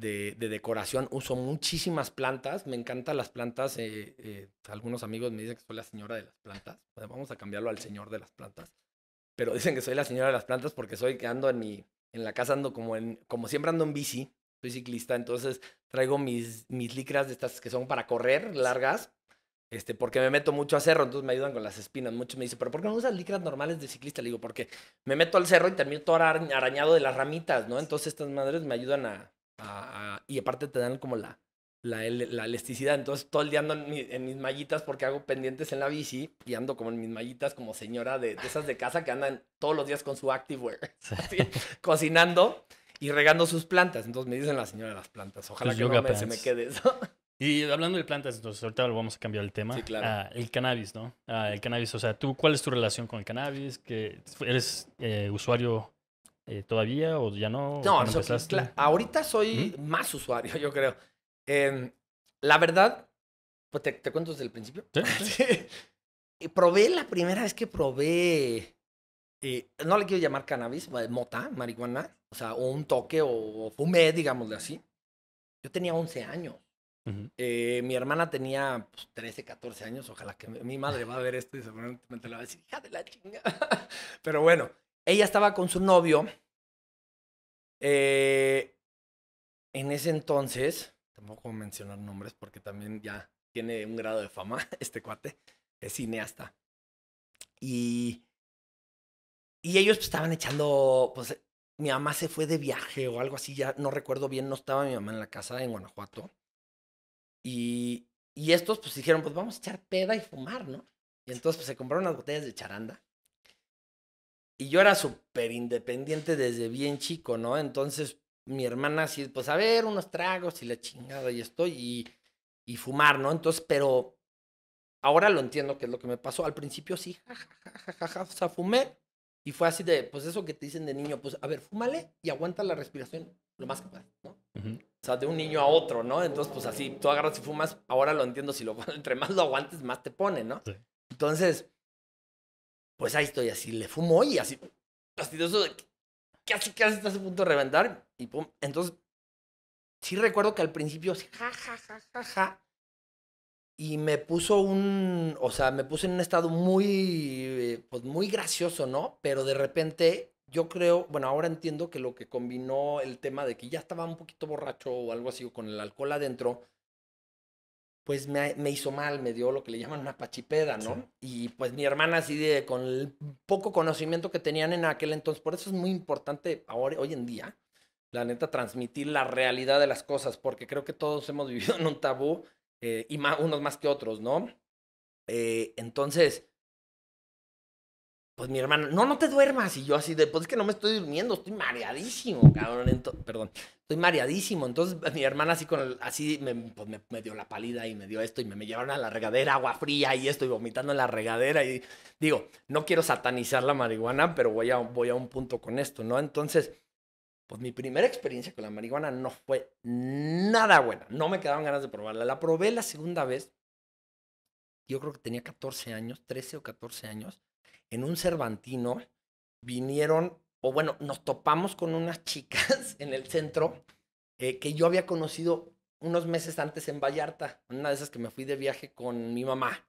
de, decoración. Uso muchísimas plantas. Me encantan las plantas. Eh, eh, algunos amigos me dicen que soy la señora de las plantas. vamos a cambiarlo al señor de las plantas. Pero dicen que soy la señora de las plantas porque soy que ando en mi. En la casa ando como en. Como siempre ando en bici. Soy ciclista. Entonces traigo mis, mis licras de estas que son para correr largas. Este, porque me meto mucho a cerro, entonces me ayudan con las espinas. mucho me dicen, ¿pero por qué no usas licras normales de ciclista? Le digo, porque me meto al cerro y termino todo arañado de las ramitas, ¿no? Entonces estas madres me ayudan a, y aparte te dan como la, la, elasticidad. Entonces todo el día ando en, mis mallitas porque hago pendientes en la bici y ando como en mis mallitas como señora de, esas de casa que andan todos los días con su activewear, cocinando y regando sus plantas. Entonces me dicen la señora de las plantas. Ojalá pues que no me, se me quede eso. Y hablando de plantas, entonces ahorita vamos a cambiar el tema. Sí, ah, el cannabis, ¿no? Ah, el cannabis, o sea, tú, ¿cuál es tu relación con el cannabis? ¿Que ¿Eres eh, usuario eh, todavía o ya no? No, ahorita soy más usuario, yo creo. Eh, la verdad, pues te, te, cuento desde el principio. ¿Sí? probé la primera vez que probé, eh, no le quiero llamar cannabis, eh, mota, marihuana, o sea, un toque o, fumé, digámosle así. Yo tenía 11 años. eh, mi hermana tenía pues, 13, 14 años. Ojalá que mi madre va a ver esto y seguramente me la va a decir, hija de la chinga. Pero bueno, ella estaba con su novio. Eh, en ese entonces, tampoco mencionar nombres porque también ya tiene un grado de fama este cuate, es cineasta. Y, y ellos pues, estaban echando, pues mi mamá se fue de viaje o algo así, ya no recuerdo bien, no estaba mi mamá en la casa en Guanajuato. Y, y estos pues dijeron, pues vamos a echar peda y fumar, ¿no? Y entonces pues se compraron unas botellas de charanda y yo era súper independiente desde bien chico, ¿no? Entonces mi hermana así, pues a ver, unos tragos y la chingada y estoy y, y fumar, ¿no? Entonces, pero ahora lo entiendo que es lo que me pasó. Al principio sí, jajajaja, o sea, fumé y fue así de, pues eso que te dicen de niño, pues a ver, fúmale y aguanta la respiración lo más que puedas, ¿no? O sea, de un niño a otro, ¿no? Entonces, pues así, tú agarras y fumas, ahora lo entiendo, si lo entre más lo aguantes, más te pone, ¿no? Sí. Entonces, pues ahí estoy así, le fumo y así, fastidioso de casi, casi estás a punto de reventar y pum. Entonces, sí recuerdo que al principio, ja, ja, ja, ja, ja. Y me puso un, o sea, me puso en un estado muy, eh, pues muy gracioso, ¿no? Pero de repente yo creo, bueno, ahora entiendo que lo que combinó el tema de que ya estaba un poquito borracho o algo así, con el alcohol adentro, pues me, hizo mal, me dio lo que le llaman una pachipeda, ¿no? Y pues mi hermana así de, con el poco conocimiento que tenían en aquel entonces, por eso es muy importante ahora, hoy en día, la neta, transmitir la realidad de las cosas, porque creo que todos hemos vivido en un tabú, eh, y más, unos más que otros, ¿no? Eh, entonces, pues mi hermana, no, no te duermas. Y yo así de, pues es que no me estoy durmiendo, estoy mareadísimo, cabrón. perdón, estoy mareadísimo. Entonces mi hermana así con así pues, me, me, dio la palida y me dio esto y me, llevaron a la regadera, agua fría y esto y vomitando en la regadera. Y digo, no quiero satanizar la marihuana, pero voy a, voy a un punto con esto, ¿no? Entonces, pues mi primera experiencia con la marihuana no fue nada buena. No me quedaban ganas de probarla. La probé la segunda vez. Yo creo que tenía 14 años, 13 o 14 años en un Cervantino, vinieron, o bueno, nos topamos con unas chicas en el centro eh, que yo había conocido unos meses antes en Vallarta, una de esas que me fui de viaje con mi mamá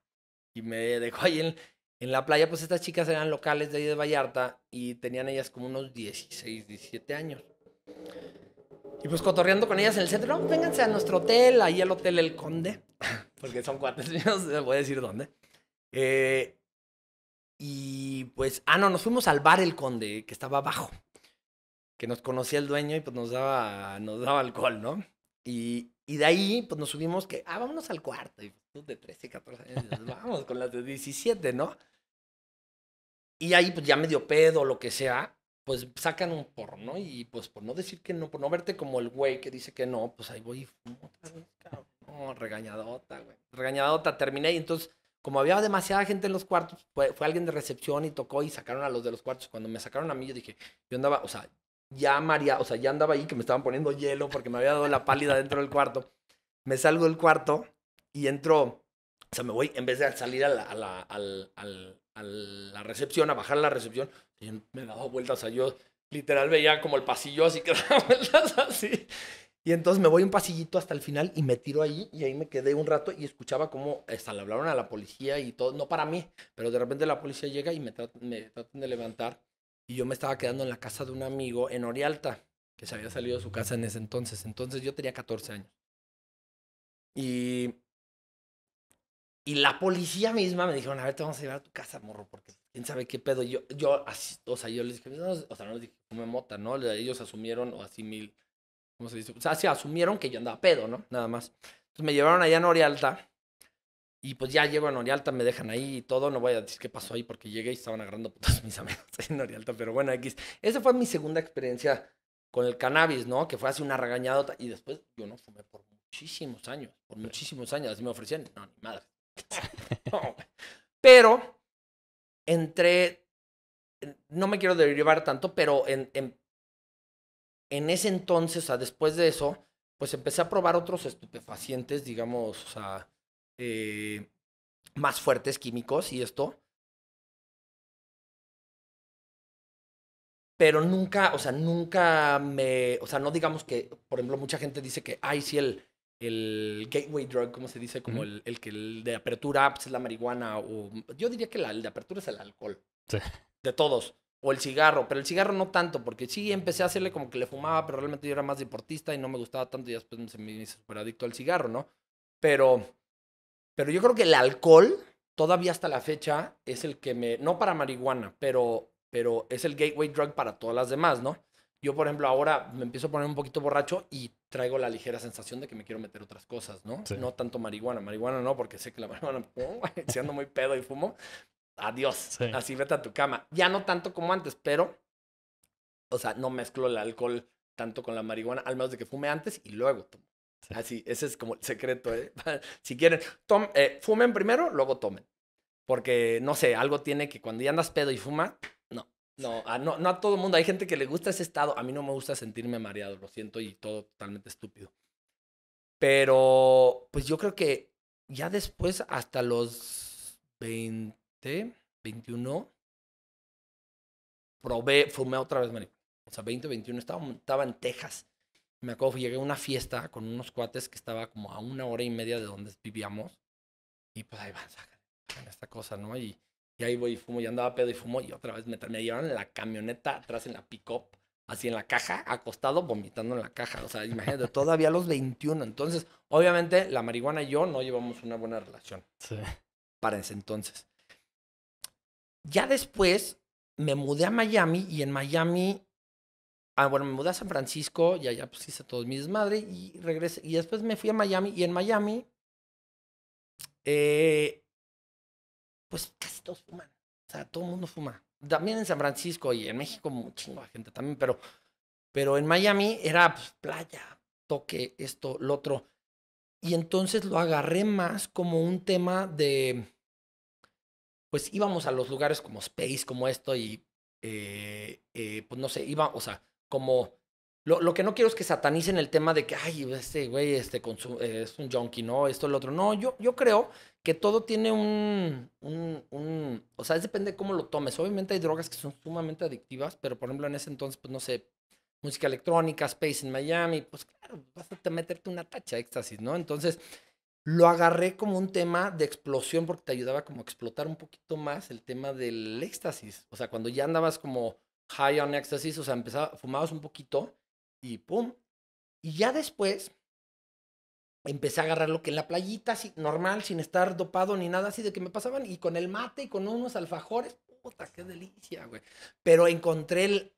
y me dejó ahí en, en la playa, pues estas chicas eran locales de ahí de Vallarta y tenían ellas como unos 16, 17 años. Y pues cotorreando con ellas en el centro, pues, venganse a nuestro hotel, ahí al Hotel El Conde, porque son cuates míos, les voy a decir dónde. Eh, y pues, ah, no, nos fuimos al bar El Conde, que estaba abajo, que nos conocía el dueño y pues nos daba, nos daba alcohol, ¿no? Y, y de ahí, pues nos subimos que, ah, vámonos al cuarto. Y pues, de 13, 14 años, vamos con las de 17, ¿no? Y ahí, pues ya medio pedo, o lo que sea, pues sacan un porno. ¿no? Y pues por no decir que no, por no verte como el güey que dice que no, pues ahí voy y regañadota, güey. Regañadota, terminé y entonces como había demasiada gente en los cuartos, fue, alguien de recepción y tocó y sacaron a los de los cuartos. Cuando me sacaron a mí, yo dije, yo andaba, o sea, ya María, o sea, ya andaba ahí que me estaban poniendo hielo porque me había dado la pálida dentro del cuarto. Me salgo del cuarto y entro, o sea, me voy, en vez de salir a la, a la, recepción, a bajar a la recepción, y me daba vueltas, o sea, yo literal veía como el pasillo así que daba vueltas así. Y entonces me voy un pasillito hasta el final y me tiro ahí y ahí me quedé un rato y escuchaba cómo hasta le hablaron a la policía y todo, no para mí, pero de repente la policía llega y me, tratan de levantar y yo me estaba quedando en la casa de un amigo en Orialta, que se había salido de su casa en ese entonces. Entonces yo tenía 14 años. Y, y la policía misma me dijeron, a ver, te vamos a llevar a tu casa, morro, porque quién sabe qué pedo. yo, yo así, o sea, yo les dije, o sea, no les dije, me mota, ¿no? Ellos asumieron o así mil ¿cómo se dice? O sea, se asumieron que yo andaba pedo, ¿no? Nada más. Entonces me llevaron allá a Norialta y pues ya llego a Norialta, me dejan ahí y todo. No voy a decir qué pasó ahí porque llegué y estaban agarrando putas mis amigos en Norialta, pero bueno, X. Esa fue mi segunda experiencia con el cannabis, ¿no? Que fue hace una regañadota y después yo no fumé por muchísimos años, por muchísimos años. Así me ofrecían, no, ni madre. Pero entre, no me quiero derivar tanto, pero en, en en ese entonces, o sea, después de eso, pues empecé a probar otros estupefacientes, digamos, o sea, eh, más fuertes químicos y esto. Pero nunca, o sea, nunca me, o sea, no digamos que, por ejemplo, mucha gente dice que, ay, si el, el gateway drug, ¿cómo se dice? Como el, que el de apertura pues, es la marihuana o yo diría que el de apertura es el alcohol. Sí. De todos. O el cigarro, pero el cigarro no tanto, porque sí empecé a hacerle como que le fumaba, pero realmente yo era más deportista y no me gustaba tanto y después se me hice super adicto al cigarro, ¿no? Pero, pero yo creo que el alcohol, todavía hasta la fecha, es el que me, no para marihuana, pero, pero es el gateway drug para todas las demás, ¿no? Yo, por ejemplo, ahora me empiezo a poner un poquito borracho y traigo la ligera sensación de que me quiero meter otras cosas, ¿no? No tanto marihuana. Marihuana no, porque sé que la marihuana, oh, si ando muy pedo y fumo, adiós, así vete a tu cama. Ya no tanto como antes, pero, o sea, no mezclo el alcohol tanto con la marihuana, al menos de que fume antes y luego tomo. Así, ese es como el secreto. ¿eh? si quieren, eh, fumen primero, luego tomen. Porque, no sé, algo tiene que cuando ya andas pedo y fuma, no, no, a, no, no a todo el mundo. Hay gente que le gusta ese estado. A mí no me gusta sentirme mareado, lo siento, y todo totalmente estúpido. Pero, pues yo creo que ya después, hasta los 20 21, probé, fumé otra vez marihuana. O sea, 20, 21, estaba, estaba en Texas. Me acuerdo, llegué a una fiesta con unos cuates que estaba como a una hora y media de donde vivíamos. Y pues ahí van, sacan, esta cosa, ¿no? Y, y, ahí voy y fumo, y andaba pedo y fumo, y otra vez me, me llevaron en la camioneta atrás en la pick-up, así en la caja, acostado, vomitando en la caja. O sea, imagínate, todavía los 21. Entonces, obviamente, la marihuana y yo no llevamos una buena relación. Sí. Para ese entonces. Ya después me mudé a Miami y en Miami, ah, bueno, me mudé a San Francisco y allá pues hice todo mi desmadre y regresé. Y después me fui a Miami y en Miami, eh, pues casi todos fuman. O sea, todo el mundo fuma. También en San Francisco y en México, un gente también, pero, pero en Miami era pues, playa, toque, esto, lo otro. Y entonces lo agarré más como un tema de pues íbamos a los lugares como Space, como esto, y eh, eh, pues no sé, iba, o sea, como... Lo, lo, que no quiero es que satanicen el tema de que, ay, este güey este, eh, es un junkie, ¿no? Esto, el otro. No, yo, yo creo que todo tiene un, un, un O sea, es depende de cómo lo tomes. Obviamente hay drogas que son sumamente adictivas, pero por ejemplo en ese entonces, pues no sé, música electrónica, Space en Miami, pues claro, vas a meterte una tacha de éxtasis, ¿no? Entonces, lo agarré como un tema de explosión porque te ayudaba como a explotar un poquito más el tema del éxtasis. O sea, cuando ya andabas como high on éxtasis, o sea, empezaba, fumabas un poquito y pum. Y ya después empecé a agarrar lo que en la playita, así, normal, sin estar dopado ni nada así de que me pasaban y con el mate y con unos alfajores. Puta, qué delicia, güey. Pero encontré el,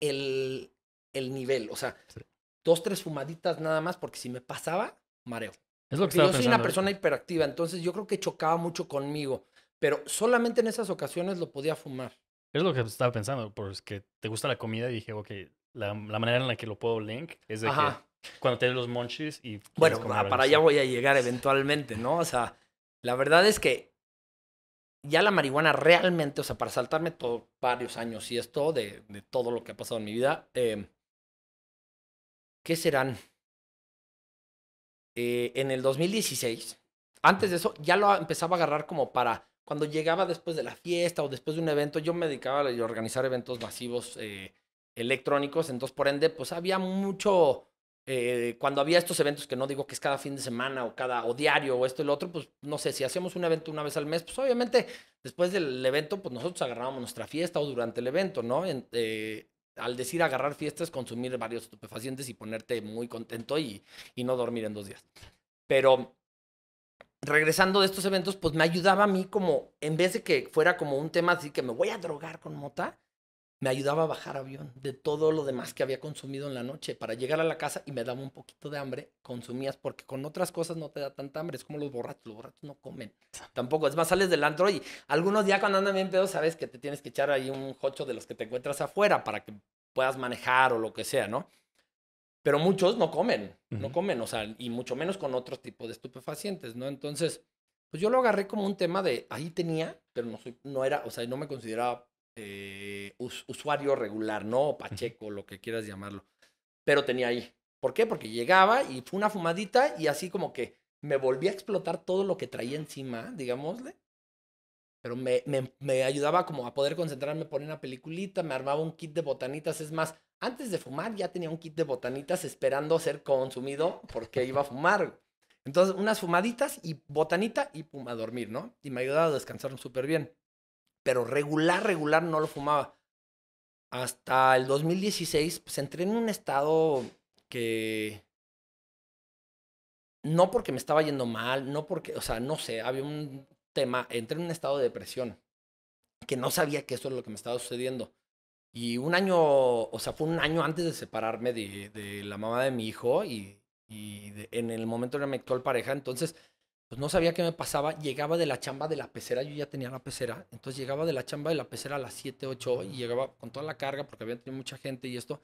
el, el nivel, o sea, dos, tres fumaditas nada más porque si me pasaba, mareo yo soy una persona hiperactiva, entonces yo creo que chocaba mucho conmigo, pero solamente en esas ocasiones lo podía fumar. Es lo que estaba pensando, porque te gusta la comida y dije, ok, la, la manera en la que lo puedo link es de que cuando tienes los munchies y... Bueno, ah, para, allá voy a llegar eventualmente, ¿no? O sea, la verdad es que ya la marihuana realmente, o sea, para saltarme varios años y esto de, de todo lo que ha pasado en mi vida, em, ¿qué serán? Eh, en el 2016, antes de eso, ya lo empezaba a agarrar como para cuando llegaba después de la fiesta o después de un evento, yo me dedicaba a organizar eventos masivos eh, electrónicos, entonces por ende, pues había mucho, eh, cuando había estos eventos que no digo que es cada fin de semana o cada o diario o esto y lo otro, pues no sé, si hacemos un evento una vez al mes, pues obviamente después del evento, pues nosotros agarrábamos nuestra fiesta o durante el evento, ¿no? al decir agarrar fiestas, consumir varios estupefacientes y ponerte muy contento y, y no dormir en dos días. Pero regresando de estos eventos, pues me ayudaba a mí como, en vez de que fuera como un tema así que me voy a drogar con mota, me ayudaba a bajar avión de todo lo demás que había consumido en la noche para llegar a la casa y me daba un poquito de hambre, consumías porque con otras cosas no te da tanta hambre, es como los borratos, los borratos no comen tampoco, es más sales del antro y algunos días cuando andan bien pedo sabes que te tienes que echar ahí un jocho de los que te encuentras afuera para que puedas manejar o lo que sea, ¿no? Pero muchos no comen, no comen, o sea, y mucho menos con otro tipo de estupefacientes, ¿no? Entonces, pues yo lo agarré como un tema de ahí tenía, pero no no era, o sea, no me consideraba eh, usuario regular, ¿no? Pacheco, lo que quieras llamarlo. Pero tenía ahí. ¿Por qué? Porque llegaba y fue una fumadita y así como que me volví a explotar todo lo que traía encima, digámosle. Pero me, me, ayudaba como a poder concentrarme, poner una peliculita, me armaba un kit de botanitas. Es más, antes de fumar ya tenía un kit de botanitas esperando ser consumido porque iba a fumar. Entonces, unas fumaditas y botanita y pum, a dormir, ¿no? Y me ayudaba a descansar súper bien pero regular, regular no lo fumaba. Hasta el 2016, pues entré en un estado que no porque me estaba yendo mal, no porque, o sea, no sé, había un tema, entré en un estado de depresión, que no sabía que eso es lo que me estaba sucediendo. Y un año, o sea, fue un año antes de separarme de, la mamá de mi hijo y, y en el momento de mi actual pareja, entonces pues no sabía qué me pasaba, llegaba de la chamba de la pecera, yo ya tenía la pecera, entonces llegaba de la chamba de la pecera a las 7, 8 y llegaba con toda la carga porque había tenido mucha gente y esto.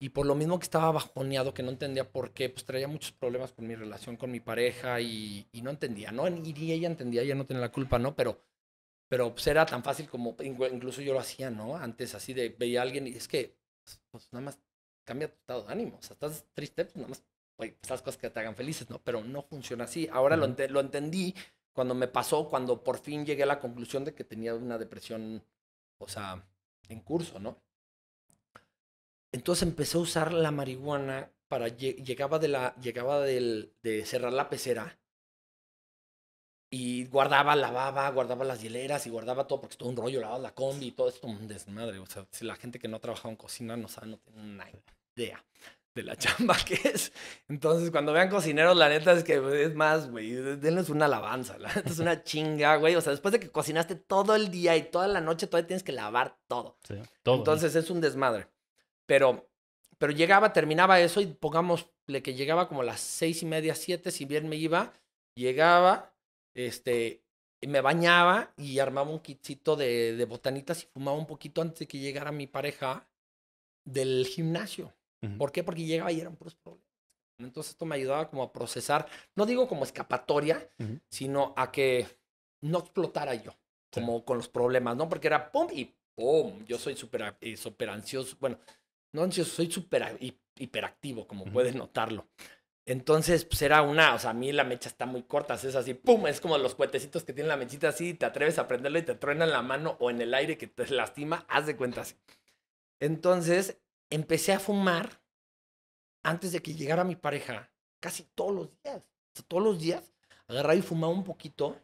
Y por lo mismo que estaba bajoneado, que no entendía por qué, pues traía muchos problemas con mi relación con mi pareja y, no entendía, ¿no? Y ella entendía, ella no tenía la culpa, ¿no? Pero, pero pues era tan fácil como incluso yo lo hacía, ¿no? Antes así de veía a alguien y es que, pues, pues nada más cambia tu estado de ánimo, o sea, estás triste, pues nada más pues, esas cosas que te hagan felices, ¿no? Pero no funciona así. Ahora lo, lo, entendí cuando me pasó, cuando por fin llegué a la conclusión de que tenía una depresión, o sea, en curso, ¿no? Entonces empecé a usar la marihuana para llegaba de la llegaba del, de cerrar la pecera y guardaba, lavaba, guardaba las hieleras y guardaba todo, porque es todo un rollo, lavaba la combi y todo esto, un desmadre. O sea, si la gente que no ha trabajado en cocina no sabe, no tiene una idea de la chamba que es. Entonces, cuando vean cocineros, la neta es que es más, güey, denles una alabanza, la es una chinga, güey. O sea, después de que cocinaste todo el día y toda la noche, todavía tienes que lavar todo. todo. Entonces, es un desmadre. Pero, pero llegaba, terminaba eso y pongámosle que llegaba como las seis y media, siete, si bien me iba, llegaba, este, me bañaba y armaba un quichito de, de botanitas y fumaba un poquito antes de que llegara mi pareja del gimnasio. ¿Por qué? Porque llegaba y eran puros problemas. Entonces esto me ayudaba como a procesar, no digo como escapatoria, sino a que no explotara yo, como con los problemas, ¿no? Porque era pum y pum, yo soy eh, súper super ansioso, bueno, no ansioso, soy súper hiperactivo, como puedes notarlo. Entonces, pues era una, o sea, a mí la mecha está muy corta, es así, pum, es como los cuetecitos que tienen la mechita así, te atreves a prenderlo y te truena en la mano o en el aire que te lastima, haz de cuentas. así. Entonces, empecé a fumar antes de que llegara mi pareja, casi todos los días. todos los días agarraba y fumaba un poquito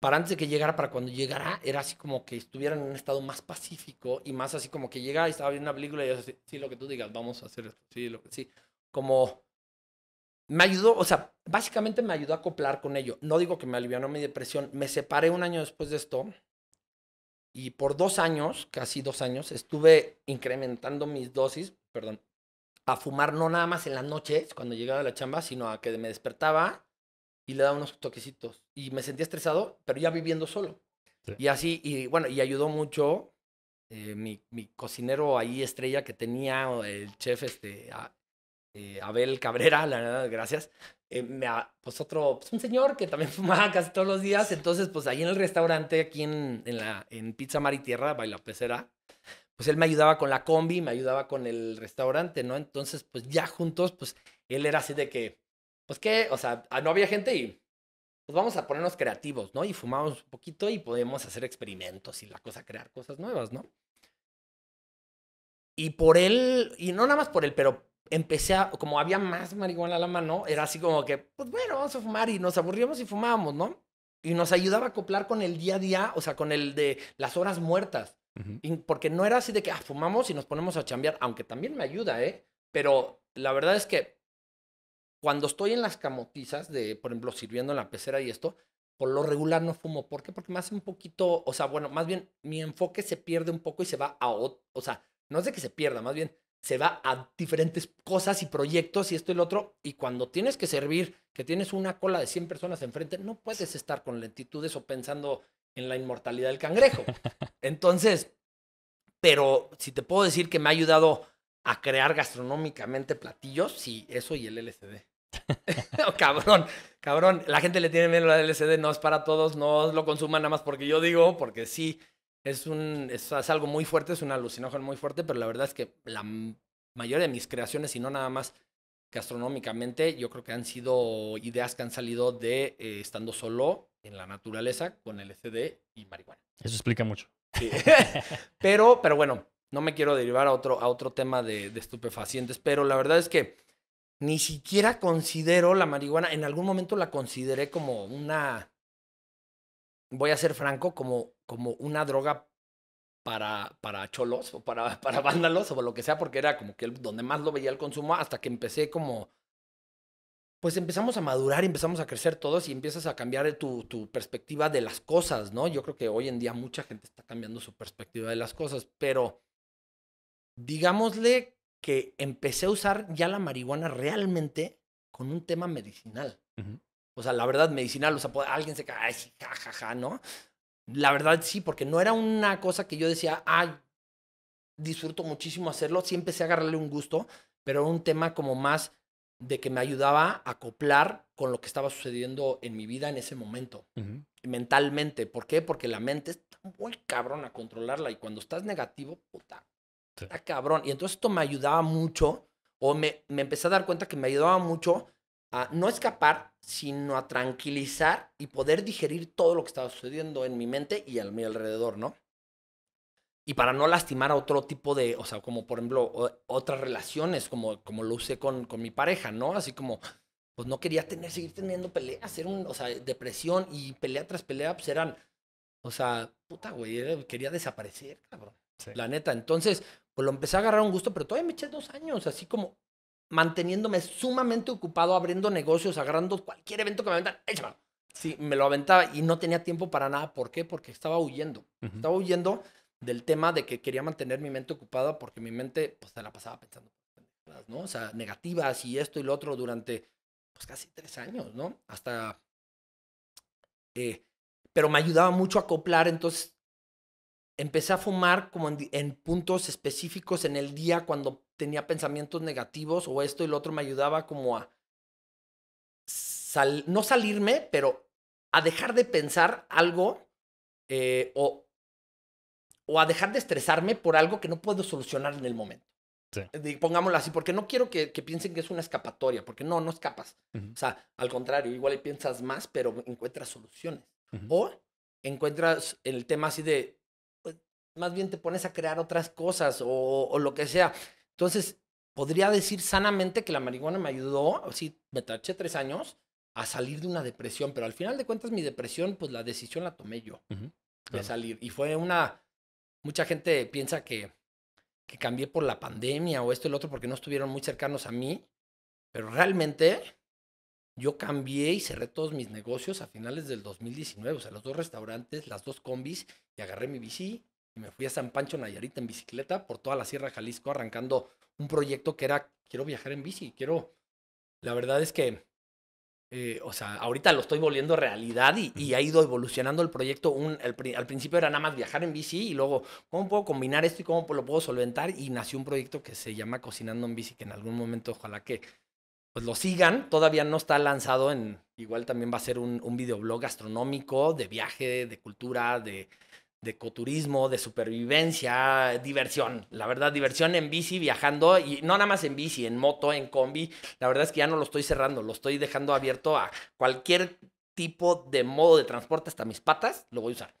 para antes de que llegara, para cuando llegara, era así como que estuviera en un estado más pacífico y más así como que llegaba y estaba viendo una película y yo así, sí, lo que tú digas, vamos a hacer esto, sí, lo que sí. Como me ayudó, o sea, básicamente me ayudó a acoplar con ello. No digo que me alivianó mi depresión, me separé un año después de esto, y por dos años, casi dos años, estuve incrementando mis dosis, perdón, a fumar no nada más en las noches, cuando llegaba a la chamba, sino a que me despertaba y le daba unos toquecitos. Y me sentía estresado, pero ya viviendo solo. Y así, y bueno, y ayudó mucho eh, mi, mi, cocinero ahí estrella que tenía, el chef este, eh, Abel Cabrera, la verdad, gracias. Eh, me, pues otro, pues un señor que también fumaba casi todos los días, entonces pues ahí en el restaurante, aquí en, en la, en Pizza Mar y Tierra, Baila Pecera, pues él me ayudaba con la combi, me ayudaba con el restaurante, ¿no? Entonces pues ya juntos, pues él era así de que, pues qué, o sea, ah, no había gente y pues vamos a ponernos creativos, ¿no? Y fumamos un poquito y podemos hacer experimentos y la cosa, crear cosas nuevas, ¿no? Y por él, y no nada más por él, pero empecé a, como había más marihuana a la mano, era así como que, pues bueno, vamos a fumar y nos aburríamos y fumábamos, ¿no? Y nos ayudaba a acoplar con el día a día, o sea, con el de las horas muertas. porque no era así de que, ah, fumamos y nos ponemos a chambear, aunque también me ayuda, ¿eh? Pero la verdad es que cuando estoy en las camotizas, de, por ejemplo, sirviendo en la pecera y esto, por lo regular no fumo. ¿Por qué? Porque me hace un poquito, o sea, bueno, más bien mi enfoque se pierde un poco y se va a, otro, o sea, no es de que se pierda, más bien se va a diferentes cosas y proyectos y esto y lo otro. Y cuando tienes que servir, que tienes una cola de 100 personas enfrente, no puedes estar con lentitudes o pensando en la inmortalidad del cangrejo. Entonces, pero si te puedo decir que me ha ayudado a crear gastronómicamente platillos, sí, eso y el LCD. cabrón, cabrón, la gente le tiene miedo al LCD, no es para todos, no lo consuman nada más porque yo digo, porque sí es, un, es, algo muy fuerte, es un alucinógeno muy fuerte, pero la verdad es que la mayoría de mis creaciones, y no nada más gastronómicamente, yo creo que han sido ideas que han salido de eh, estando solo en la naturaleza con el LCD e y marihuana. Eso explica mucho. pero, pero bueno, no me quiero derivar a otro, a otro tema de estupefacientes, pero la verdad es que ni siquiera considero la marihuana, en algún momento la consideré como una voy a ser franco, como, como una droga para, para cholos o para, para vándalos o lo que sea, porque era como que él donde más lo veía el consumo hasta que empecé como... Pues empezamos a madurar, empezamos a crecer todos y empiezas a cambiar eh, tu, tu perspectiva de las cosas, ¿no? Yo creo que hoy en día mucha gente está cambiando su perspectiva de las cosas, pero digámosle que empecé a usar ya la marihuana realmente con un tema medicinal. O sea, la verdad, medicinal, o sea, alguien se cae, jajaja, ja, ¿no? La verdad sí, porque no era una cosa que yo decía, ay, disfruto muchísimo hacerlo. siempre empecé a agarrarle un gusto, pero era un tema como más de que me ayudaba a acoplar con lo que estaba sucediendo en mi vida en ese momento, mentalmente. ¿Por qué? Porque la mente es muy cabrón a controlarla y cuando estás negativo, puta, está cabrón. Y entonces esto me ayudaba mucho, o me, me empecé a dar cuenta que me ayudaba mucho a no escapar, sino a tranquilizar y poder digerir todo lo que estaba sucediendo en mi mente y al mi alrededor, ¿no? Y para no lastimar a otro tipo de, o sea, como por ejemplo, otras relaciones, como, como lo usé con, con mi pareja, ¿no? Así como, pues no quería tener, seguir teniendo peleas, hacer un, o sea, depresión y pelea tras pelea, pues eran, o sea, puta, güey, quería desaparecer, cabrón. La neta, entonces, pues lo empecé a agarrar un gusto, pero todavía me eché dos años, así como manteniéndome sumamente ocupado, abriendo negocios, agarrando cualquier evento que me aventan, échame. Sí, me lo aventaba y no tenía tiempo para nada. ¿Por qué? Porque estaba huyendo. Estaba huyendo del tema de que quería mantener mi mente ocupada porque mi mente pues se la pasaba pensando, ¿no? O sea, negativas y esto y lo otro durante pues casi tres años, ¿no? Hasta... Eh, pero me ayudaba mucho a acoplar, entonces empecé a fumar como en, puntos específicos en el día cuando tenía pensamientos negativos o esto y lo otro me ayudaba como a no salirme, pero a dejar de pensar algo eh, o, o a dejar de estresarme por algo que no puedo solucionar en el momento. Eh, pongámoslo así, porque no quiero que, piensen que es una escapatoria, porque no, no escapas. O sea, al contrario, igual piensas más, pero encuentras soluciones. O encuentras el tema así de, más bien te pones a crear otras cosas o, lo que sea. Entonces, podría decir sanamente que la marihuana me ayudó, sí, me taché tres años a salir de una depresión, pero al final de cuentas mi depresión, pues la decisión la tomé yo de salir. Y fue una, mucha gente piensa que, que cambié por la pandemia o esto y lo otro porque no estuvieron muy cercanos a mí, pero realmente yo cambié y cerré todos mis negocios a finales del 2019, o sea, los dos restaurantes, las dos combis, y agarré mi bici y me fui a San Pancho Nayarita en bicicleta por toda la Sierra Jalisco arrancando un proyecto que era, quiero viajar en bici, quiero, la verdad es que, eh, o sea, ahorita lo estoy volviendo realidad y, ha ido evolucionando el proyecto. Un, al principio era nada más viajar en bici y luego, ¿cómo puedo combinar esto y cómo lo puedo solventar? Y nació un proyecto que se llama Cocinando en Bici, que en algún momento ojalá que pues lo sigan. Todavía no está lanzado en, igual también va a ser un, un videoblog gastronómico de viaje, de cultura, de, de ecoturismo, de supervivencia, diversión. La verdad, diversión en bici, viajando, y no nada más en bici, en moto, en combi. La verdad es que ya no lo estoy cerrando, lo estoy dejando abierto a cualquier tipo de modo de transporte, hasta mis patas, lo voy a usar.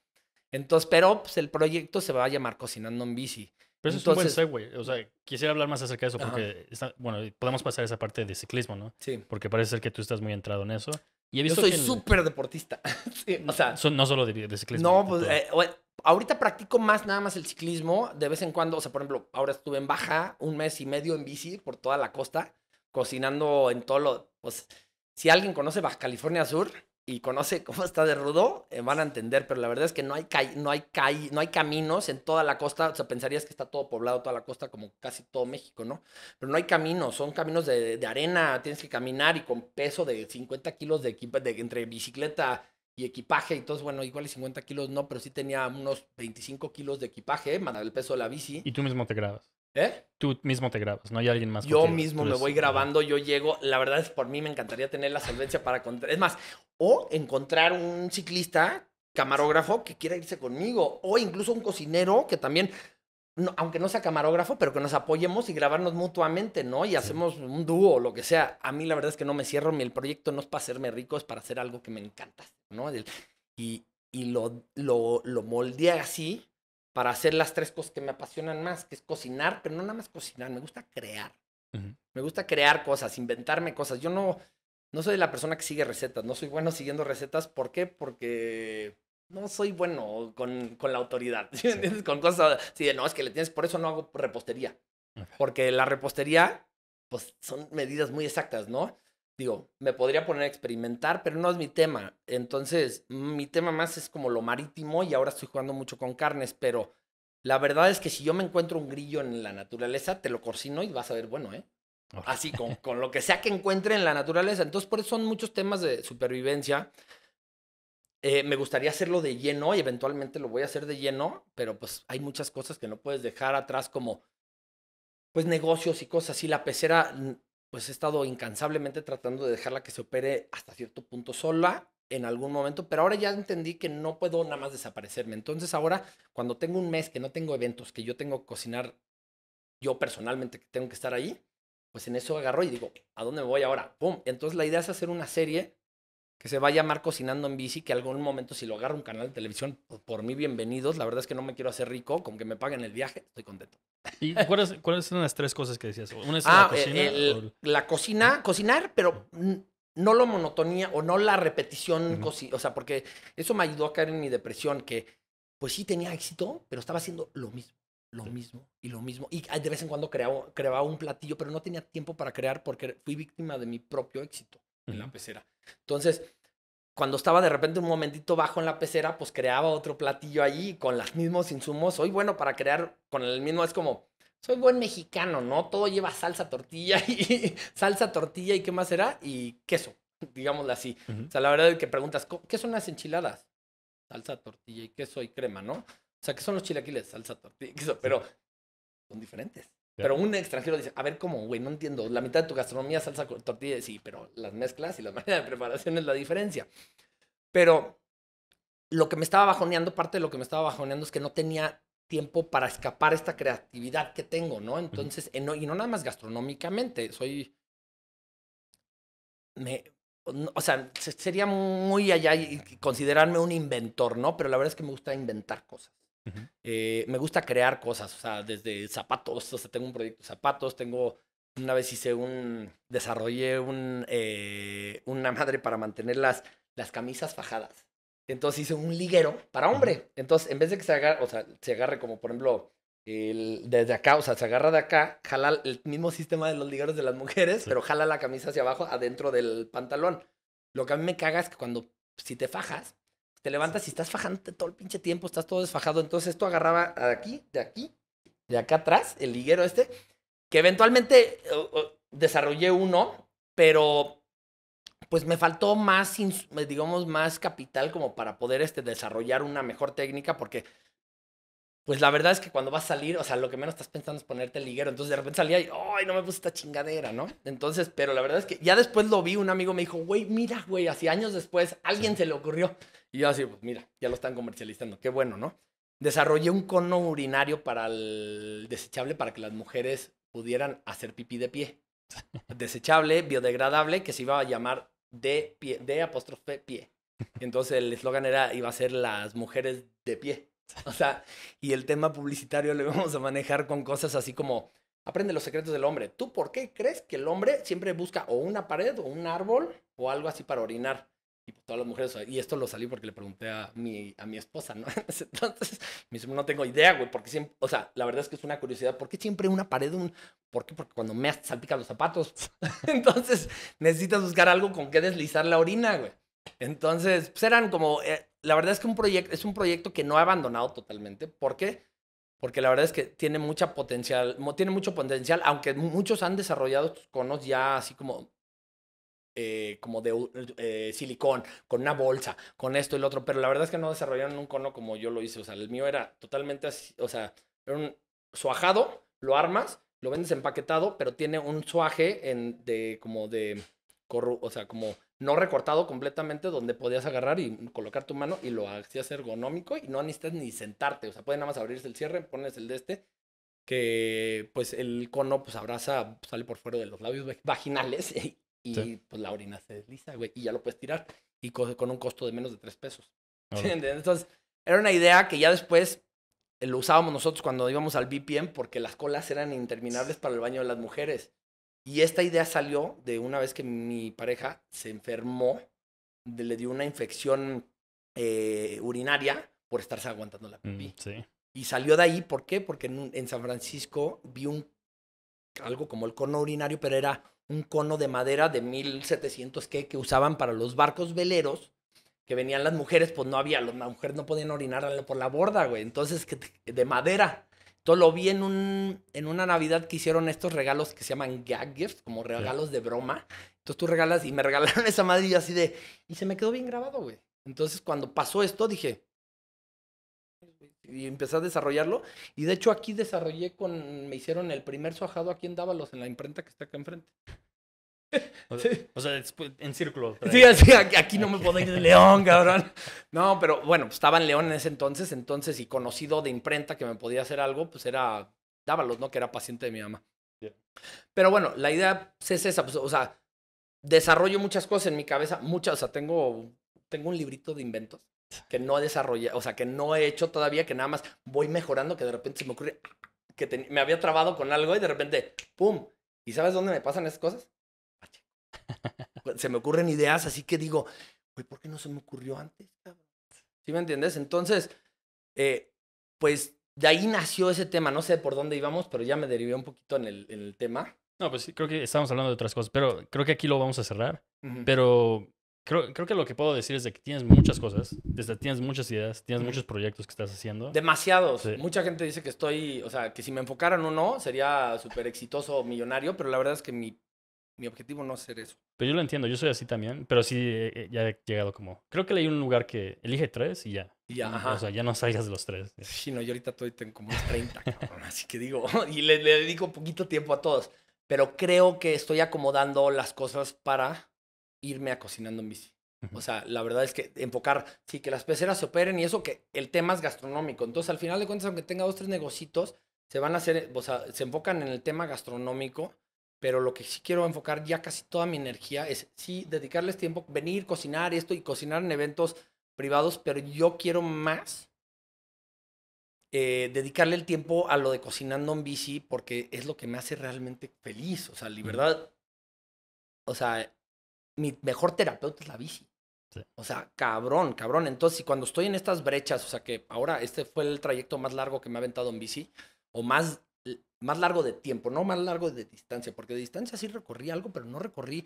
Entonces, pero pues, el proyecto se va a llamar Cocinando en Bici. Pero eso es un buen segue. O sea, quisiera hablar más acerca de eso porque, bueno, podemos pasar esa parte de ciclismo, ¿no? Sí. Porque parece ser que tú estás muy entrado en eso. Yo soy súper deportista. o sea, no solo de, ciclismo. No, pues eh, eh, ahorita practico más nada más el ciclismo. De vez en cuando, o sea, por ejemplo, ahora estuve en Baja un mes y medio en bici por toda la costa, cocinando en todo lo... Pues si alguien conoce Baja California Sur, y conoce cómo está de rudo, eh, van a entender, pero la verdad es que no hay, no, hay no hay caminos en toda la costa, o sea, pensarías que está todo poblado, toda la costa, como casi todo México, ¿no? Pero no hay caminos, son caminos de, arena, tienes que caminar y con peso de 50 kilos de, de entre bicicleta y equipaje, y entonces, bueno, igual y 50 kilos no, pero sí tenía unos 25 kilos de equipaje, más el peso de la bici. Y tú mismo te grabas. ¿Eh? Tú mismo te grabas, no hay alguien más. Yo mismo me voy eh, grabando, yo llego. La verdad es por mí me encantaría tener la solvencia para contar. Es más, o encontrar un ciclista, camarógrafo que quiera irse conmigo, o incluso un cocinero que también aunque no sea camarógrafo, pero que nos apoyemos y grabarnos mutuamente, ¿no? Y hacemos un dúo o lo que sea. A mí la verdad es que no me cierro, el proyecto no es para hacerme rico, es para hacer algo que me encanta, ¿no? Y, y lo, lo, lo moldeé así para hacer las tres cosas que me apasionan más, que es cocinar, pero no nada más cocinar, me gusta crear. Me gusta crear cosas, inventarme cosas. Yo no, no soy la persona que sigue recetas, no soy bueno siguiendo recetas. ¿Por qué? Porque no soy bueno con, la autoridad. Con cosas así no, es que le tienes, por eso no hago repostería. Porque la repostería, pues son medidas muy exactas, ¿no? digo, me podría poner a experimentar, pero no es mi tema. Entonces, mm, mi tema más es como lo marítimo y ahora estoy jugando mucho con carnes, pero la verdad es que si yo me encuentro un grillo en la naturaleza, te lo cocino y vas a ver, bueno, ¿eh? Así, con, con lo que sea que encuentre en la naturaleza. Entonces, por eso son muchos temas de supervivencia. Eh, me gustaría hacerlo de lleno y eventualmente lo voy a hacer de lleno, pero pues hay muchas cosas que no puedes dejar atrás como pues negocios y cosas así. La pecera pues he estado incansablemente tratando de dejarla que se opere hasta cierto punto sola en algún momento, pero ahora ya entendí que no puedo nada más desaparecerme. Entonces ahora, cuando tengo un mes que no tengo eventos, que yo tengo que cocinar yo personalmente, que tengo que estar ahí, pues en eso agarro y digo, ¿a dónde me voy ahora? ¡Pum! Entonces la idea es hacer una serie que se vaya a llamar Cocinando en Bici, que algún momento si lo agarro un canal de televisión, pues, por mí bienvenidos. La verdad es que no me quiero hacer rico, con que me paguen el viaje, estoy contento. ¿Y cuáles son las tres cosas que decías? Una es la ah, eh, cocina. La cocina, cocinar, pero no la monotonía o no la repetición, o sea, porque eso me ayudó a caer en mi depresión, que pues sí tenía éxito, pero estaba haciendo lo mismo, lo mismo y lo mismo. Y de vez en cuando creaba, creaba un platillo, pero no tenía tiempo para crear porque fui víctima de mi propio éxito en la pecera. Entonces, cuando estaba de repente un momentito bajo en la pecera, pues creaba otro platillo allí con los mismos insumos. Soy bueno para crear con el mismo, es como, soy buen mexicano, ¿no? Todo lleva salsa, tortilla y salsa, tortilla y qué más será y queso, digámoslo así. O sea, la verdad es que preguntas, ¿qué son las enchiladas? Salsa, tortilla y queso y crema, ¿no? O sea, ¿qué son los chilaquiles? Salsa, tortilla y queso, pero son diferentes. Pero un extranjero dice, a ver, ¿cómo, güey? No entiendo. La mitad de tu gastronomía salsa con tortilla, sí, pero las mezclas y las maneras de preparación es la diferencia. Pero lo que me estaba bajoneando, parte de lo que me estaba bajoneando es que no tenía tiempo para escapar esta creatividad que tengo, ¿no? Entonces, eh, y no nada más gastronómicamente, soy... Me, o sea, sería muy allá y considerarme un inventor, ¿no? Pero la verdad es que me gusta inventar cosas. Eh, me gusta crear cosas, o sea, desde zapatos, o sea, tengo un proyecto de zapatos, tengo, una vez hice un, desarrollé un, eh, una madre para mantener las, las camisas fajadas. Entonces hice un liguero para hombre. Entonces, en vez de que se agarre, o sea, se agarre como, por ejemplo, el, desde acá, o sea, se agarra de acá, jala el mismo sistema de los ligueros de las mujeres, pero jala la camisa hacia abajo, adentro del pantalón. Lo que a mí me caga es que cuando, si te fajas, te levantas y estás fajándote todo el pinche tiempo, estás todo desfajado. Entonces esto agarraba de aquí, de aquí, de acá atrás, el liguero este, que eventualmente eh, desarrollé uno, pero pues me faltó más, digamos, más capital como para poder este, desarrollar una mejor técnica, porque pues la verdad es que cuando vas a salir, o sea, lo que menos estás pensando es ponerte el liguero. Entonces de repente salía y, ay, no me puse esta chingadera, ¿no? Entonces, pero la verdad es que ya después lo vi, un amigo me dijo, güey, mira, güey, así años después, alguien se le ocurrió. Y yo así, pues mira, ya lo están comercializando, qué bueno, ¿no? Desarrollé un cono urinario para el desechable para que las mujeres pudieran hacer pipí de pie. Desechable, biodegradable, que se iba a llamar de pie, de apóstrofe pie. Entonces el eslogan era, iba a ser las mujeres de pie. O sea, y el tema publicitario lo íbamos a manejar con cosas así como, aprende los secretos del hombre. ¿Tú por qué crees que el hombre siempre busca o una pared o un árbol o algo así para orinar? y pues, todas las mujeres, y esto lo salí porque le pregunté a mi, a mi esposa, ¿no? Entonces, me dice, no tengo idea, güey, porque siempre, o sea, la verdad es que es una curiosidad, ¿por qué siempre una pared, un, por qué? Porque cuando me salpican los zapatos, entonces necesitas buscar algo con que deslizar la orina, güey. Entonces, pues eran como, eh, la verdad es que un proyecto, es un proyecto que no he abandonado totalmente, ¿por qué? Porque la verdad es que tiene mucha potencial, tiene mucho potencial, aunque muchos han desarrollado conos ya así como eh, como de eh, silicón, con una bolsa, con esto y lo otro, pero la verdad es que no desarrollaron un cono como yo lo hice, o sea, el mío era totalmente así, o sea, era un suajado, lo armas, lo vendes empaquetado, pero tiene un suaje en, de como de, o sea, como no recortado completamente, donde podías agarrar y colocar tu mano y lo hacías ergonómico y no necesitas ni sentarte, o sea, puede nada más abrirse el cierre, pones el de este que pues el cono pues abraza, sale por fuera de los labios vaginales y pues la orina se desliza, güey, y ya lo puedes tirar y con un costo de menos de tres pesos. Entonces, era una idea que ya después eh, lo usábamos nosotros cuando íbamos al BPM porque las colas eran interminables para el baño de las mujeres. Y esta idea salió de una vez que mi pareja se enfermó, le dio una infección eh, urinaria por estarse aguantando la pipí. Mm, sí. Y salió de ahí, ¿por qué? Porque en, en San Francisco vi un, algo como el cono urinario, pero era un cono de madera de 1700 que, que usaban para los barcos veleros, que venían las mujeres, pues no había, las mujeres no podían orinar por la borda, güey, entonces de madera. todo lo vi en, un, en una Navidad que hicieron estos regalos que se llaman gag gifts, como regalos de broma. Entonces tú regalas y me regalaron esa madre así de... Y se me quedó bien grabado, güey. Entonces cuando pasó esto dije, y empecé a desarrollarlo. Y de hecho aquí desarrollé con, me hicieron el primer sojado aquí en Dávalos, en la imprenta que está acá enfrente. O, sea, pues, en círculo. Sí, aquí, no me puedo ir de León, cabrón. No, pero bueno, pues, estaba en León en ese entonces, entonces, y conocido de imprenta que me podía hacer algo, pues era Dávalos, ¿no? Que era paciente de mi mamá. Pero bueno, la idea pues, es esa, o sea, desarrollo muchas cosas en mi cabeza, muchas, o sea, tengo, tengo un librito de inventos que no he desarrollado, o sea, que no he hecho todavía, que nada más voy mejorando, que de repente se me ocurre que me había trabado con algo y de repente, ¡pum! ¿Y sabes dónde me pasan esas cosas? Ah, se me ocurren ideas, así que digo, güey, ¿por qué no se me ocurrió antes? ¿Sí me entiendes? Entonces, eh, pues de ahí nació ese tema. No sé por dónde íbamos, pero ya me derivé un poquito en el, tema. No, pues sí, creo que estábamos hablando de otras cosas, pero creo que aquí lo vamos a cerrar. Pero Creo, creo, que lo que puedo decir es de que tienes muchas cosas, desde tienes muchas ideas, tienes muchos proyectos que estás haciendo. Demasiados. Mucha gente dice que estoy, o sea, que si me enfocaran o no, sería súper exitoso millonario, pero la verdad es que mi, mi objetivo no es ser eso. Pero yo lo entiendo, yo soy así también, pero sí eh, eh, ya he llegado como, creo que leí un lugar que elige tres y ya. Ya, O sea, ya no salgas de los tres. Sí, no, yo ahorita estoy en como 30, cabrón, así que digo, y le, le dedico poquito tiempo a todos, pero creo que estoy acomodando las cosas para irme a cocinando en bici. O sea, la verdad es que enfocar, sí, que las peceras se operen y eso, que el tema es gastronómico. Entonces, al final de cuentas, aunque tenga dos, tres negocitos, se van a hacer, o sea, se enfocan en el tema gastronómico, pero lo que sí quiero enfocar ya casi toda mi energía es, sí, dedicarles tiempo, venir, cocinar esto y cocinar en eventos privados, pero yo quiero más eh, dedicarle el tiempo a lo de cocinando en bici porque es lo que me hace realmente feliz, o sea, libertad. O sea, mi mejor terapeuta es la bici. O sea, cabrón, cabrón. Entonces, cuando estoy en estas brechas, o sea, que ahora este fue el trayecto más largo que me ha aventado en bici, o más, más largo de tiempo, no más largo de distancia, porque de distancia sí recorrí algo, pero no recorrí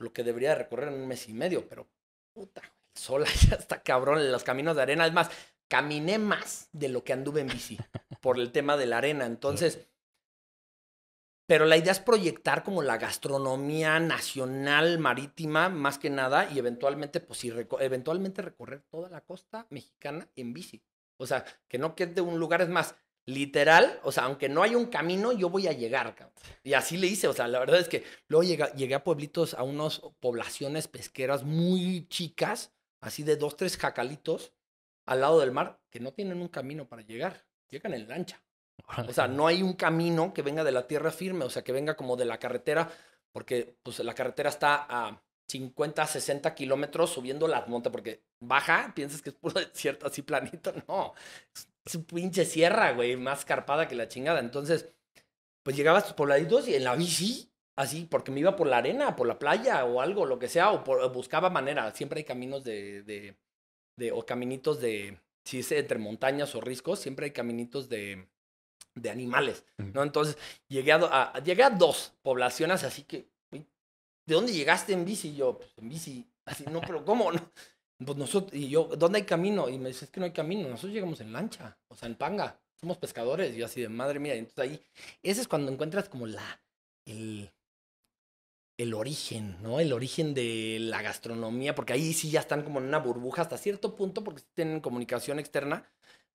lo que debería recorrer en un mes y medio, pero puta, el sol ya está cabrón en los caminos de arena. Es más, caminé más de lo que anduve en bici por el tema de la arena. Entonces, pero la idea es proyectar como la gastronomía nacional marítima más que nada y eventualmente, pues eventualmente recorrer toda la costa mexicana en bici. O sea, que no quede un lugar, es más, literal, o sea, aunque no hay un camino, yo voy a llegar, Y así le hice, o sea, la verdad es que luego llegué, llegué a pueblitos, a unas poblaciones pesqueras muy chicas, así de dos, tres jacalitos al lado del mar, que no tienen un camino para llegar, llegan en lancha. O sea, no hay un camino que venga de la tierra firme, o sea, que venga como de la carretera, porque pues la carretera está a 50, 60 kilómetros subiendo las monta, porque baja, piensas que es puro desierto así planito, no, es un pinche sierra, güey, más carpada que la chingada. Entonces, pues llegabas por sus pobladitos y en la bici, así, porque me iba por la arena, por la playa o algo, lo que sea, o buscaba manera, siempre hay caminos de, de, de o caminitos de, si es entre montañas o riscos, siempre hay caminitos de de animales, ¿no? Entonces llegué a, llegué a dos poblaciones, así que, ¿de dónde llegaste en bici? Y yo, pues en bici, así, no, pero ¿cómo? No? Pues nosotros, y yo, ¿dónde hay camino? Y me dice, es que no hay camino, nosotros llegamos en lancha, o sea, en panga, somos pescadores, y yo así de madre mía, entonces ahí, ese es cuando encuentras como la, el, el origen, ¿no? El origen de la gastronomía, porque ahí sí ya están como en una burbuja hasta cierto punto, porque tienen comunicación externa,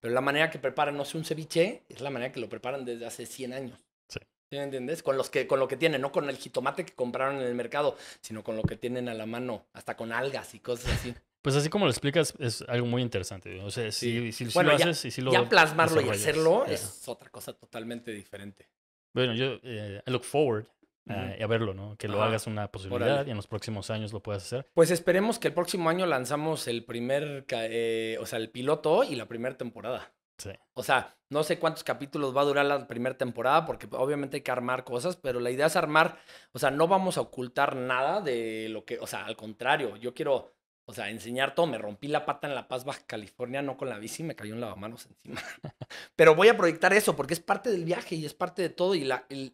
pero la manera que preparan, no sé, un ceviche, es la manera que lo preparan desde hace 100 años. Sí. me entiendes? Con, los que, con lo que tienen, no con el jitomate que compraron en el mercado, sino con lo que tienen a la mano, hasta con algas y cosas así. Pues así como lo explicas, es algo muy interesante. O sea, si, lo haces y si lo. Ya plasmarlo y hacerlo es otra cosa totalmente diferente. Bueno, yo, eh, I look forward eh, y a, verlo, ¿no? Que lo hagas una posibilidad y en los próximos años lo puedas hacer. Pues esperemos que el próximo año lanzamos el primer, eh, o sea, el piloto y la primera temporada. Sí. O sea, no sé cuántos capítulos va a durar la primera temporada porque pues, obviamente hay que armar cosas, pero la idea es armar, o sea, no vamos a ocultar nada de lo que, o sea, al contrario, yo quiero, o sea, enseñar todo. Me rompí la pata en La Paz, Baja California, no con la bici, me cayó un lavamanos encima. pero voy a proyectar eso porque es parte del viaje y es parte de todo y la, el,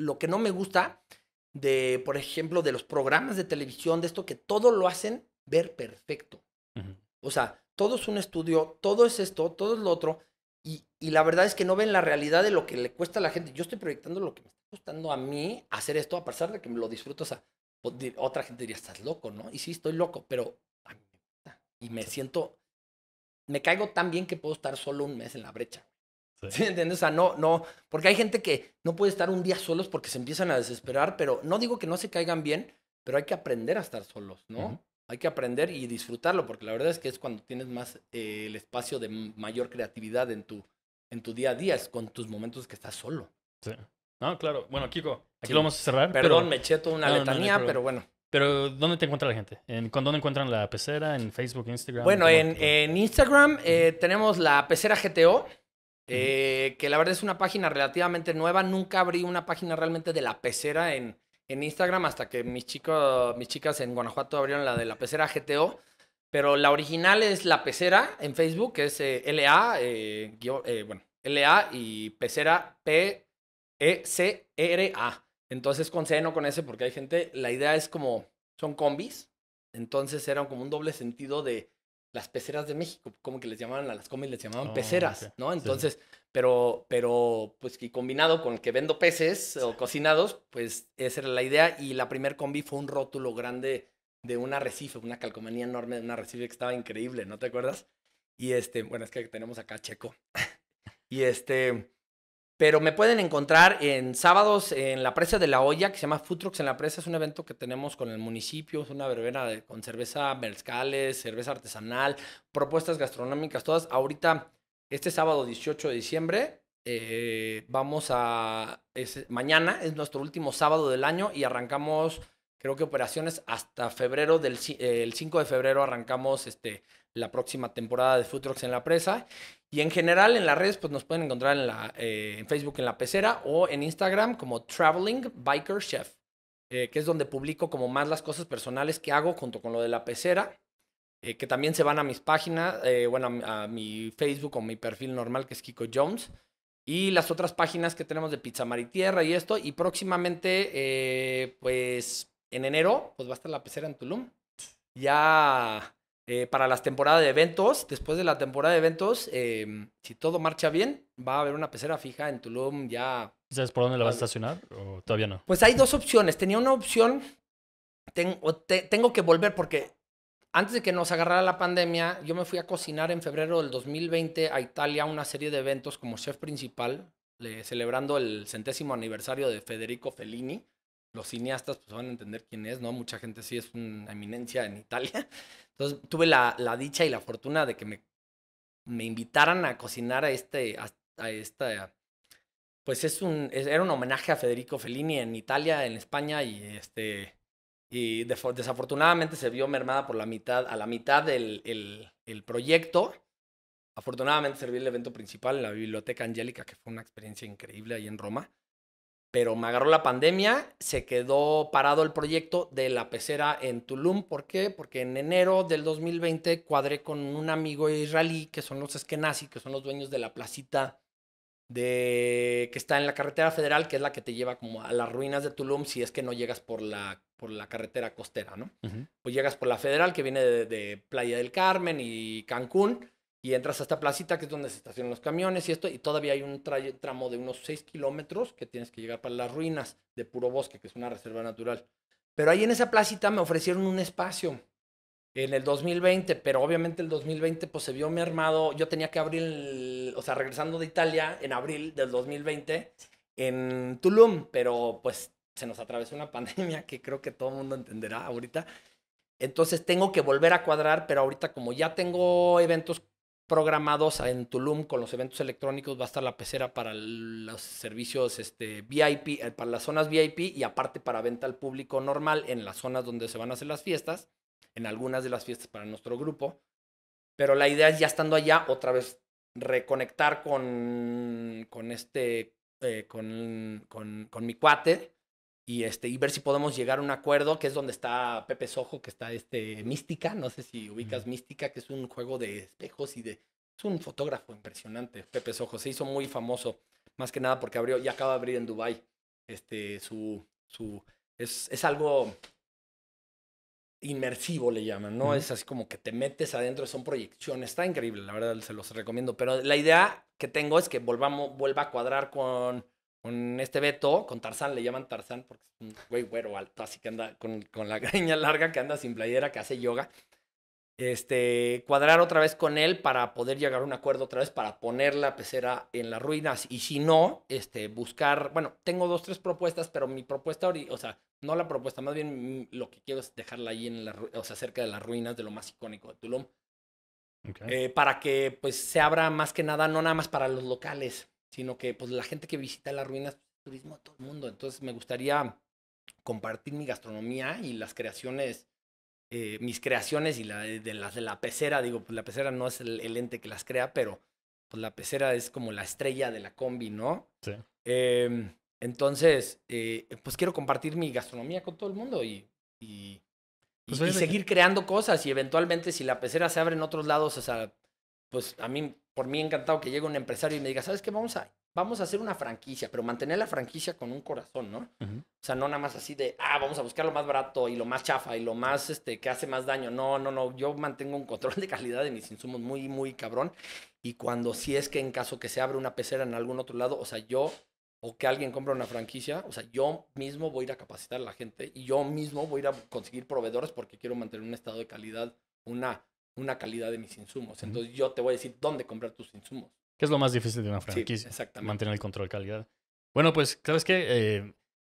lo que no me gusta de, por ejemplo, de los programas de televisión, de esto que todo lo hacen ver perfecto. O sea, todo es un estudio, todo es esto, todo es lo otro. Y, y, la verdad es que no ven la realidad de lo que le cuesta a la gente. Yo estoy proyectando lo que me está costando a mí hacer esto, a pesar de que me lo disfruto. O sea, pues, otra gente diría, estás loco, ¿no? Y sí, estoy loco, pero a mí me gusta. Y me siento, me caigo tan bien que puedo estar solo un mes en la brecha. Sí. entiendes? O no, no, porque hay gente que no puede estar un día solos porque se empiezan a desesperar, pero no digo que no se caigan bien, pero hay que aprender a estar solos, ¿no? Hay que aprender y disfrutarlo, porque la verdad es que es cuando tienes más eh, el espacio de mayor creatividad en tu, en tu día a día, con tus momentos que estás solo. Sí. No, claro. Bueno, Kiko, aquí lo vamos a cerrar. Perdón, me eché toda una letanía, pero bueno. Pero, ¿dónde te encuentra la gente? ¿En, ¿Con dónde encuentran la pecera? ¿En Facebook, Instagram? Bueno, en, Instagram eh, tenemos la pecera GTO. Eh, que la verdad es una página relativamente nueva. Nunca abrí una página realmente de la pecera en, en Instagram hasta que mis, chicos, mis chicas en Guanajuato abrieron la de la pecera GTO. Pero la original es la pecera en Facebook, que es eh, LA, eh, bueno, LA y pecera P-E-C-R-A. Entonces con C, no con ese porque hay gente, la idea es como, son combis. Entonces era como un doble sentido de las peceras de México, como que les llamaban a las comics, les llamaban oh, peceras, ¿no? Entonces, pero, pero, pues, que combinado con que vendo peces o cocinados, pues esa era la idea. Y la primer combi fue un rótulo grande de un arrecife, una calcomanía enorme de un arrecife que estaba increíble, ¿no te acuerdas? Y este, bueno, es que tenemos acá Checo. y este, pero me pueden encontrar en sábados en la presa de la olla, que se llama Food en la presa. Es un evento que tenemos con el municipio. Es una verbena con cerveza mezcales, cerveza artesanal, propuestas gastronómicas, todas. Ahorita, este sábado 18 de diciembre, eh, vamos a... mañana es nuestro último sábado del año y arrancamos, creo que operaciones hasta febrero del... el 5 de febrero arrancamos este, la próxima temporada de Food en la presa. Y en general en las redes pues nos pueden encontrar eh, en, Facebook en la pecera o en Instagram como Traveling Biker Chef, eh, que es donde publico como más las cosas personales que hago junto con lo de la pecera, eh, que también se van a mis páginas, bueno, a, mi Facebook o mi perfil normal que es Kiko Jones. Y las otras páginas que tenemos de Pizza Tierra y esto. Y próximamente, pues en enero, pues va a estar la pecera en Tulum. Ya eh, para las temporadas de eventos. Después de la temporada de eventos, eh, si todo marcha bien, va a haber una pecera fija en Tulum ya. ¿Sabes por dónde la vas a estacionar o todavía no? Pues hay dos opciones. Tenía una opción, tengo, que volver porque antes de que nos agarrara la pandemia, yo me fui a cocinar en febrero del 2020 a Italia una serie de eventos como chef principal, celebrando el centésimo aniversario de Federico Fellini. Los cineastas pues, van a entender quién es, ¿no? Mucha gente sí es una eminencia en Italia. Entonces tuve la, dicha y la fortuna de que me, me invitaran a cocinar a este, a, esta, pues es un, era un homenaje a Federico Fellini en Italia, en España y este, y desafortunadamente se vio mermada por la mitad, a la mitad del el, proyecto. Afortunadamente serví el evento principal en la Biblioteca Angélica, que fue una experiencia increíble ahí en Roma pero me agarró la pandemia, se quedó parado el proyecto de la pecera en Tulum. ¿Por qué? Porque en enero del 2020 cuadré con un amigo israelí, que son los Eskenazi, que son los dueños de la placita de que está en la carretera federal, que es la que te lleva como a las ruinas de Tulum si es que no llegas por la, por la carretera costera, ¿no? Pues llegas por la federal, que viene de Playa del Carmen y Cancún y entras a esta placita que es donde se estacionan los camiones y esto, y todavía hay un tramo de unos 6 kilómetros que tienes que llegar para las ruinas de Puro Bosque, que es una reserva natural. Pero ahí en esa placita me ofrecieron un espacio en el 2020, pero obviamente el 2020 pues se vio armado yo tenía que abrir, o sea, regresando de Italia en abril del 2020 en Tulum, pero pues se nos atravesó una pandemia que creo que todo el mundo entenderá ahorita. Entonces tengo que volver a cuadrar, pero ahorita como ya tengo eventos programados en Tulum con los eventos electrónicos. Va a estar la pecera para los servicios este, VIP, eh, para las zonas VIP y aparte para venta al público normal en las zonas donde se van a hacer las fiestas, en algunas de las fiestas para nuestro grupo. Pero la idea es ya estando allá, otra vez reconectar con, con este, eh, con, con, con mi cuate y, este, y ver si podemos llegar a un acuerdo, que es donde está Pepe Sojo, que está este, Mística, no sé si ubicas Mística, que es un juego de espejos y de... Es un fotógrafo impresionante, Pepe Sojo, se hizo muy famoso, más que nada porque abrió y acaba de abrir en Dubai este, su, su, es, es algo inmersivo le llaman, ¿no? Es así como que te metes adentro, son proyecciones, está increíble, la verdad se los recomiendo, pero la idea que tengo es que volvamos, vuelva a cuadrar con con este Beto, con Tarzán, le llaman Tarzán porque es un güey güero alto, así que anda con, la greña larga, que anda sin playera, que hace yoga. Este, cuadrar otra vez con él para poder llegar a un acuerdo otra vez para poner la pecera en las ruinas. Y si no, este, buscar, bueno, tengo dos, tres propuestas, pero mi propuesta, o sea, no la propuesta, más bien lo que quiero es dejarla ahí en la, o sea, cerca de las ruinas de lo más icónico de Tulum. Eh, para que pues se abra más que nada, no nada más para los locales, sino que pues la gente que visita las ruinas, pues, turismo a todo el mundo. Entonces me gustaría compartir mi gastronomía y las creaciones, eh, mis creaciones y la, eh, de, las de la pecera. Digo, pues la pecera no es el, ente que las crea, pero pues la pecera es como la estrella de la combi, ¿no? Sí. Em, entonces, eh, pues quiero compartir mi gastronomía con todo el mundo y, y pues, seguir creando cosas y eventualmente si la pecera se abre en otros lados, o sea, pues a mí, por mí encantado que llegue un empresario y me diga, ¿sabes qué? Vamos a, vamos a hacer una franquicia, pero mantener la franquicia con un corazón, ¿no? O sea, no nada más así de, ah, vamos a buscar lo más barato y lo más chafa y lo más, este, que hace más daño. No, no, no, yo mantengo un control de calidad de mis insumos muy, muy cabrón. Y cuando si es que en caso que se abre una pecera en algún otro lado, o sea, yo o que alguien compra una franquicia, o sea, yo mismo voy a ir a capacitar a la gente y yo mismo voy a ir a conseguir proveedores porque quiero mantener un estado de calidad, una una calidad de mis insumos. Entonces yo te voy a decir dónde comprar tus insumos. ¿Qué es lo más difícil de una franquicia. mantener el control de calidad. Bueno, pues, ¿sabes qué? Eh,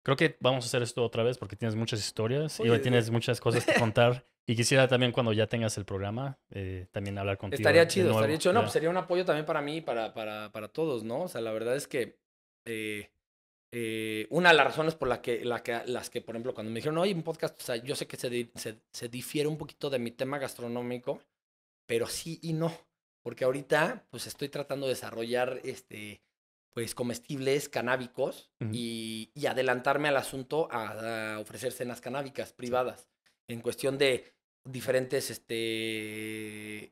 creo que vamos a hacer esto otra vez porque tienes muchas historias y tienes eh, muchas cosas que contar. y quisiera también cuando ya tengas el programa, eh, también hablar contigo. Estaría chido, estaría chido. No, pues sería un apoyo también para mí y para, para, para, todos, ¿no? O sea, la verdad es que eh, una de las razones por la que, la que, las que, por ejemplo, cuando me dijeron, oye, un podcast, o sea, yo sé que se, se, se difiere un poquito de mi tema gastronómico, pero sí y no, porque ahorita pues estoy tratando de desarrollar este pues comestibles canábicos y, adelantarme al asunto a, ofrecer cenas canábicas privadas en cuestión de diferentes este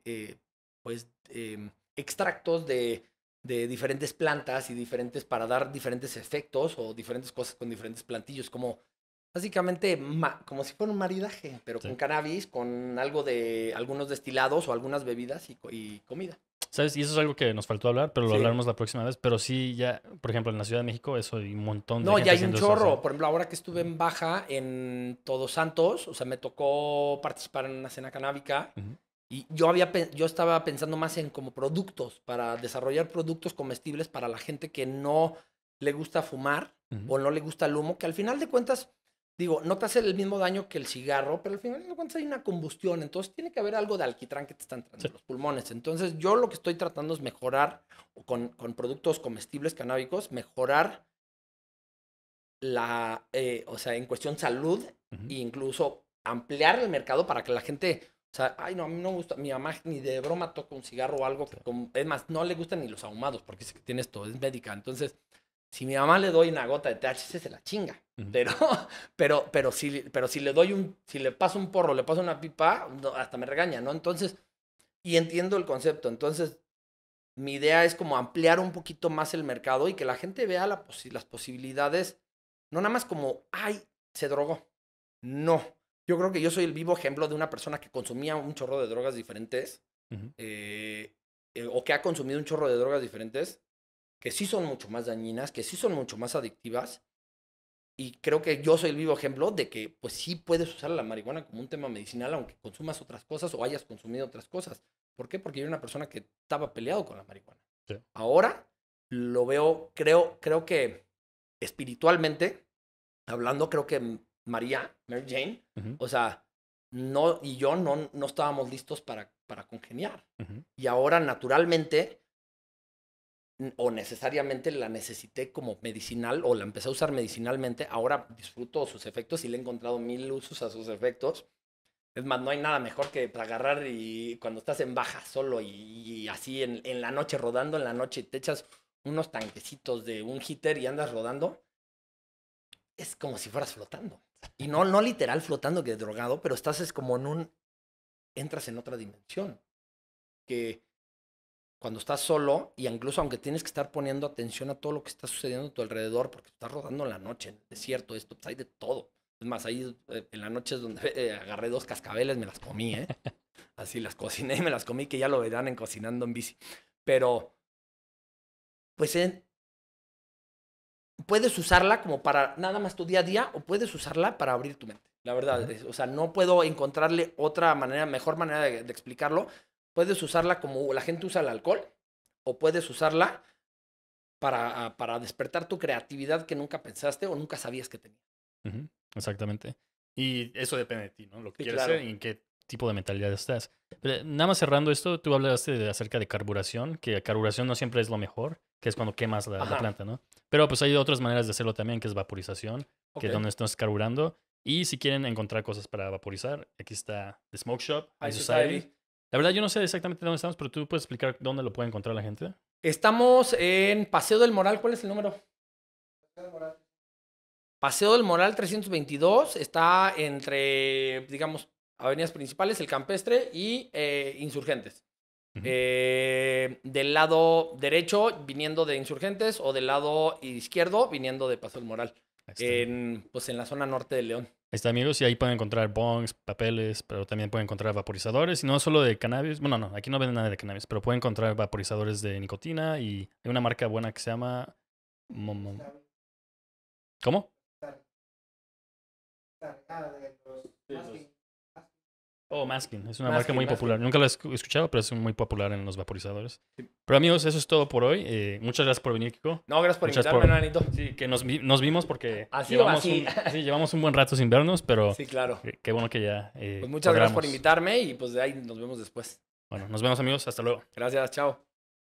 eh, pues em, extractos de, de diferentes plantas y diferentes para dar diferentes efectos o diferentes cosas con diferentes plantillos como básicamente como si fuera un maridaje, pero con cannabis, con algo de algunos destilados o algunas bebidas y, comida. ¿Sabes? Y eso es algo que nos faltó hablar, pero lo hablaremos la próxima vez. Pero sí, ya, por ejemplo, en la Ciudad de México, eso hay un montón de. No, ya hay un chorro. Por ejemplo, ahora que estuve en Baja, en Todos Santos, o sea, me tocó participar en una cena canábica. Y yo, había, yo estaba pensando más en como productos, para desarrollar productos comestibles para la gente que no le gusta fumar o no le gusta el humo, que al final de cuentas digo, no te hace el mismo daño que el cigarro, pero al final de cuentas hay una combustión, entonces tiene que haber algo de alquitrán que te están entrando en los pulmones. Entonces, yo lo que estoy tratando es mejorar con, con productos comestibles canábicos, mejorar la, eh, o sea, en cuestión salud e incluso ampliar el mercado para que la gente, o sea, ay, no, a mí no me gusta, mi mamá ni de broma toca un cigarro o algo, que es más, no le gustan ni los ahumados porque dice que tienes todo, es médica. Entonces, si mi mamá le doy una gota de THC, se la chinga. Pero, pero, pero, si, pero si le doy un, si le paso un porro, le paso una pipa, hasta me regaña, ¿no? Entonces, y entiendo el concepto. Entonces, mi idea es como ampliar un poquito más el mercado y que la gente vea las posibilidades, no nada más como, ay, se drogó. No. Yo creo que yo soy el vivo ejemplo de una persona que consumía un chorro de drogas diferentes eh, eh, o que ha consumido un chorro de drogas diferentes que sí son mucho más dañinas, que sí son mucho más adictivas. Y creo que yo soy el vivo ejemplo de que pues sí puedes usar la marihuana como un tema medicinal, aunque consumas otras cosas o hayas consumido otras cosas. ¿Por qué? Porque yo era una persona que estaba peleado con la marihuana. Ahora lo veo, creo, creo que espiritualmente, hablando, creo que María, Mary Jane, o sea, no, y yo no, no estábamos listos para, para congeniar. Y ahora, naturalmente, o necesariamente la necesité como medicinal o la empecé a usar medicinalmente. Ahora disfruto sus efectos y le he encontrado mil usos a sus efectos. Es más, no hay nada mejor que para agarrar y cuando estás en baja solo y, así en, la noche rodando, en la noche te echas unos tanquecitos de un hitter y andas rodando. Es como si fueras flotando. Y no, no literal flotando que drogado, pero estás es como en un... entras en otra dimensión. Que cuando estás solo y incluso aunque tienes que estar poniendo atención a todo lo que está sucediendo a tu alrededor, porque estás rodando en la noche, en el desierto, esto, pues hay de todo. Es más, ahí eh, en la noche es donde eh, agarré dos cascabeles, me las comí, ¿eh? Así las cociné y me las comí, que ya lo verán en cocinando en bici. Pero, pues puedes usarla como para nada más tu día a día o puedes usarla para abrir tu mente. La verdad, es, o sea, no puedo encontrarle otra manera, mejor manera de explicarlo, puedes usarla como la gente usa el alcohol o puedes usarla para, ah, despertar tu creatividad que nunca pensaste o nunca sabías que tenía. Exactamente. Y eso depende de ti, ¿no? Lo que quieres hacer y en qué tipo de mentalidad estás. Pero nada más cerrando esto, tú hablaste acerca de carburación, que carburación no siempre es lo mejor, que es cuando quemas la, planta, ¿no? Pero pues hay otras maneras de hacerlo también, que es vaporización, que es donde estás carburando. Y si quieren encontrar cosas para vaporizar, aquí está The Smoke Shop, High la verdad, yo no sé exactamente dónde estamos, pero tú puedes explicar dónde lo puede encontrar la gente. Estamos en Paseo del Moral. ¿Cuál es el número? Paseo del Moral. 322 está entre, digamos, avenidas principales, el Campestre y eh, Insurgentes. Eh, del lado derecho viniendo de Insurgentes o del lado izquierdo viniendo de Paseo del Moral pues, en la zona norte de León. Ahí está, amigos, y ahí pueden encontrar bongs, papeles, pero también pueden encontrar vaporizadores, y no solo de cannabis. Bueno, no, aquí no venden nada de cannabis, pero pueden encontrar vaporizadores de nicotina y hay una marca buena que se llama. ¿Cómo? Oh, Maskin. Es una marca muy popular. Nunca la he escuchado, pero es muy popular en los vaporizadores. Pero amigos, eso es todo por hoy. Eh, muchas gracias por venir, Kiko. No, gracias por invitarme, Sí, que nos, vimos porque así llevamos, Un, llevamos un buen rato sin vernos, pero... Sí, claro. Qué, bueno que ya... Eh, pues muchas gracias por invitarme y pues de ahí nos vemos después. Bueno, nos vemos amigos. Hasta luego. Gracias, chao.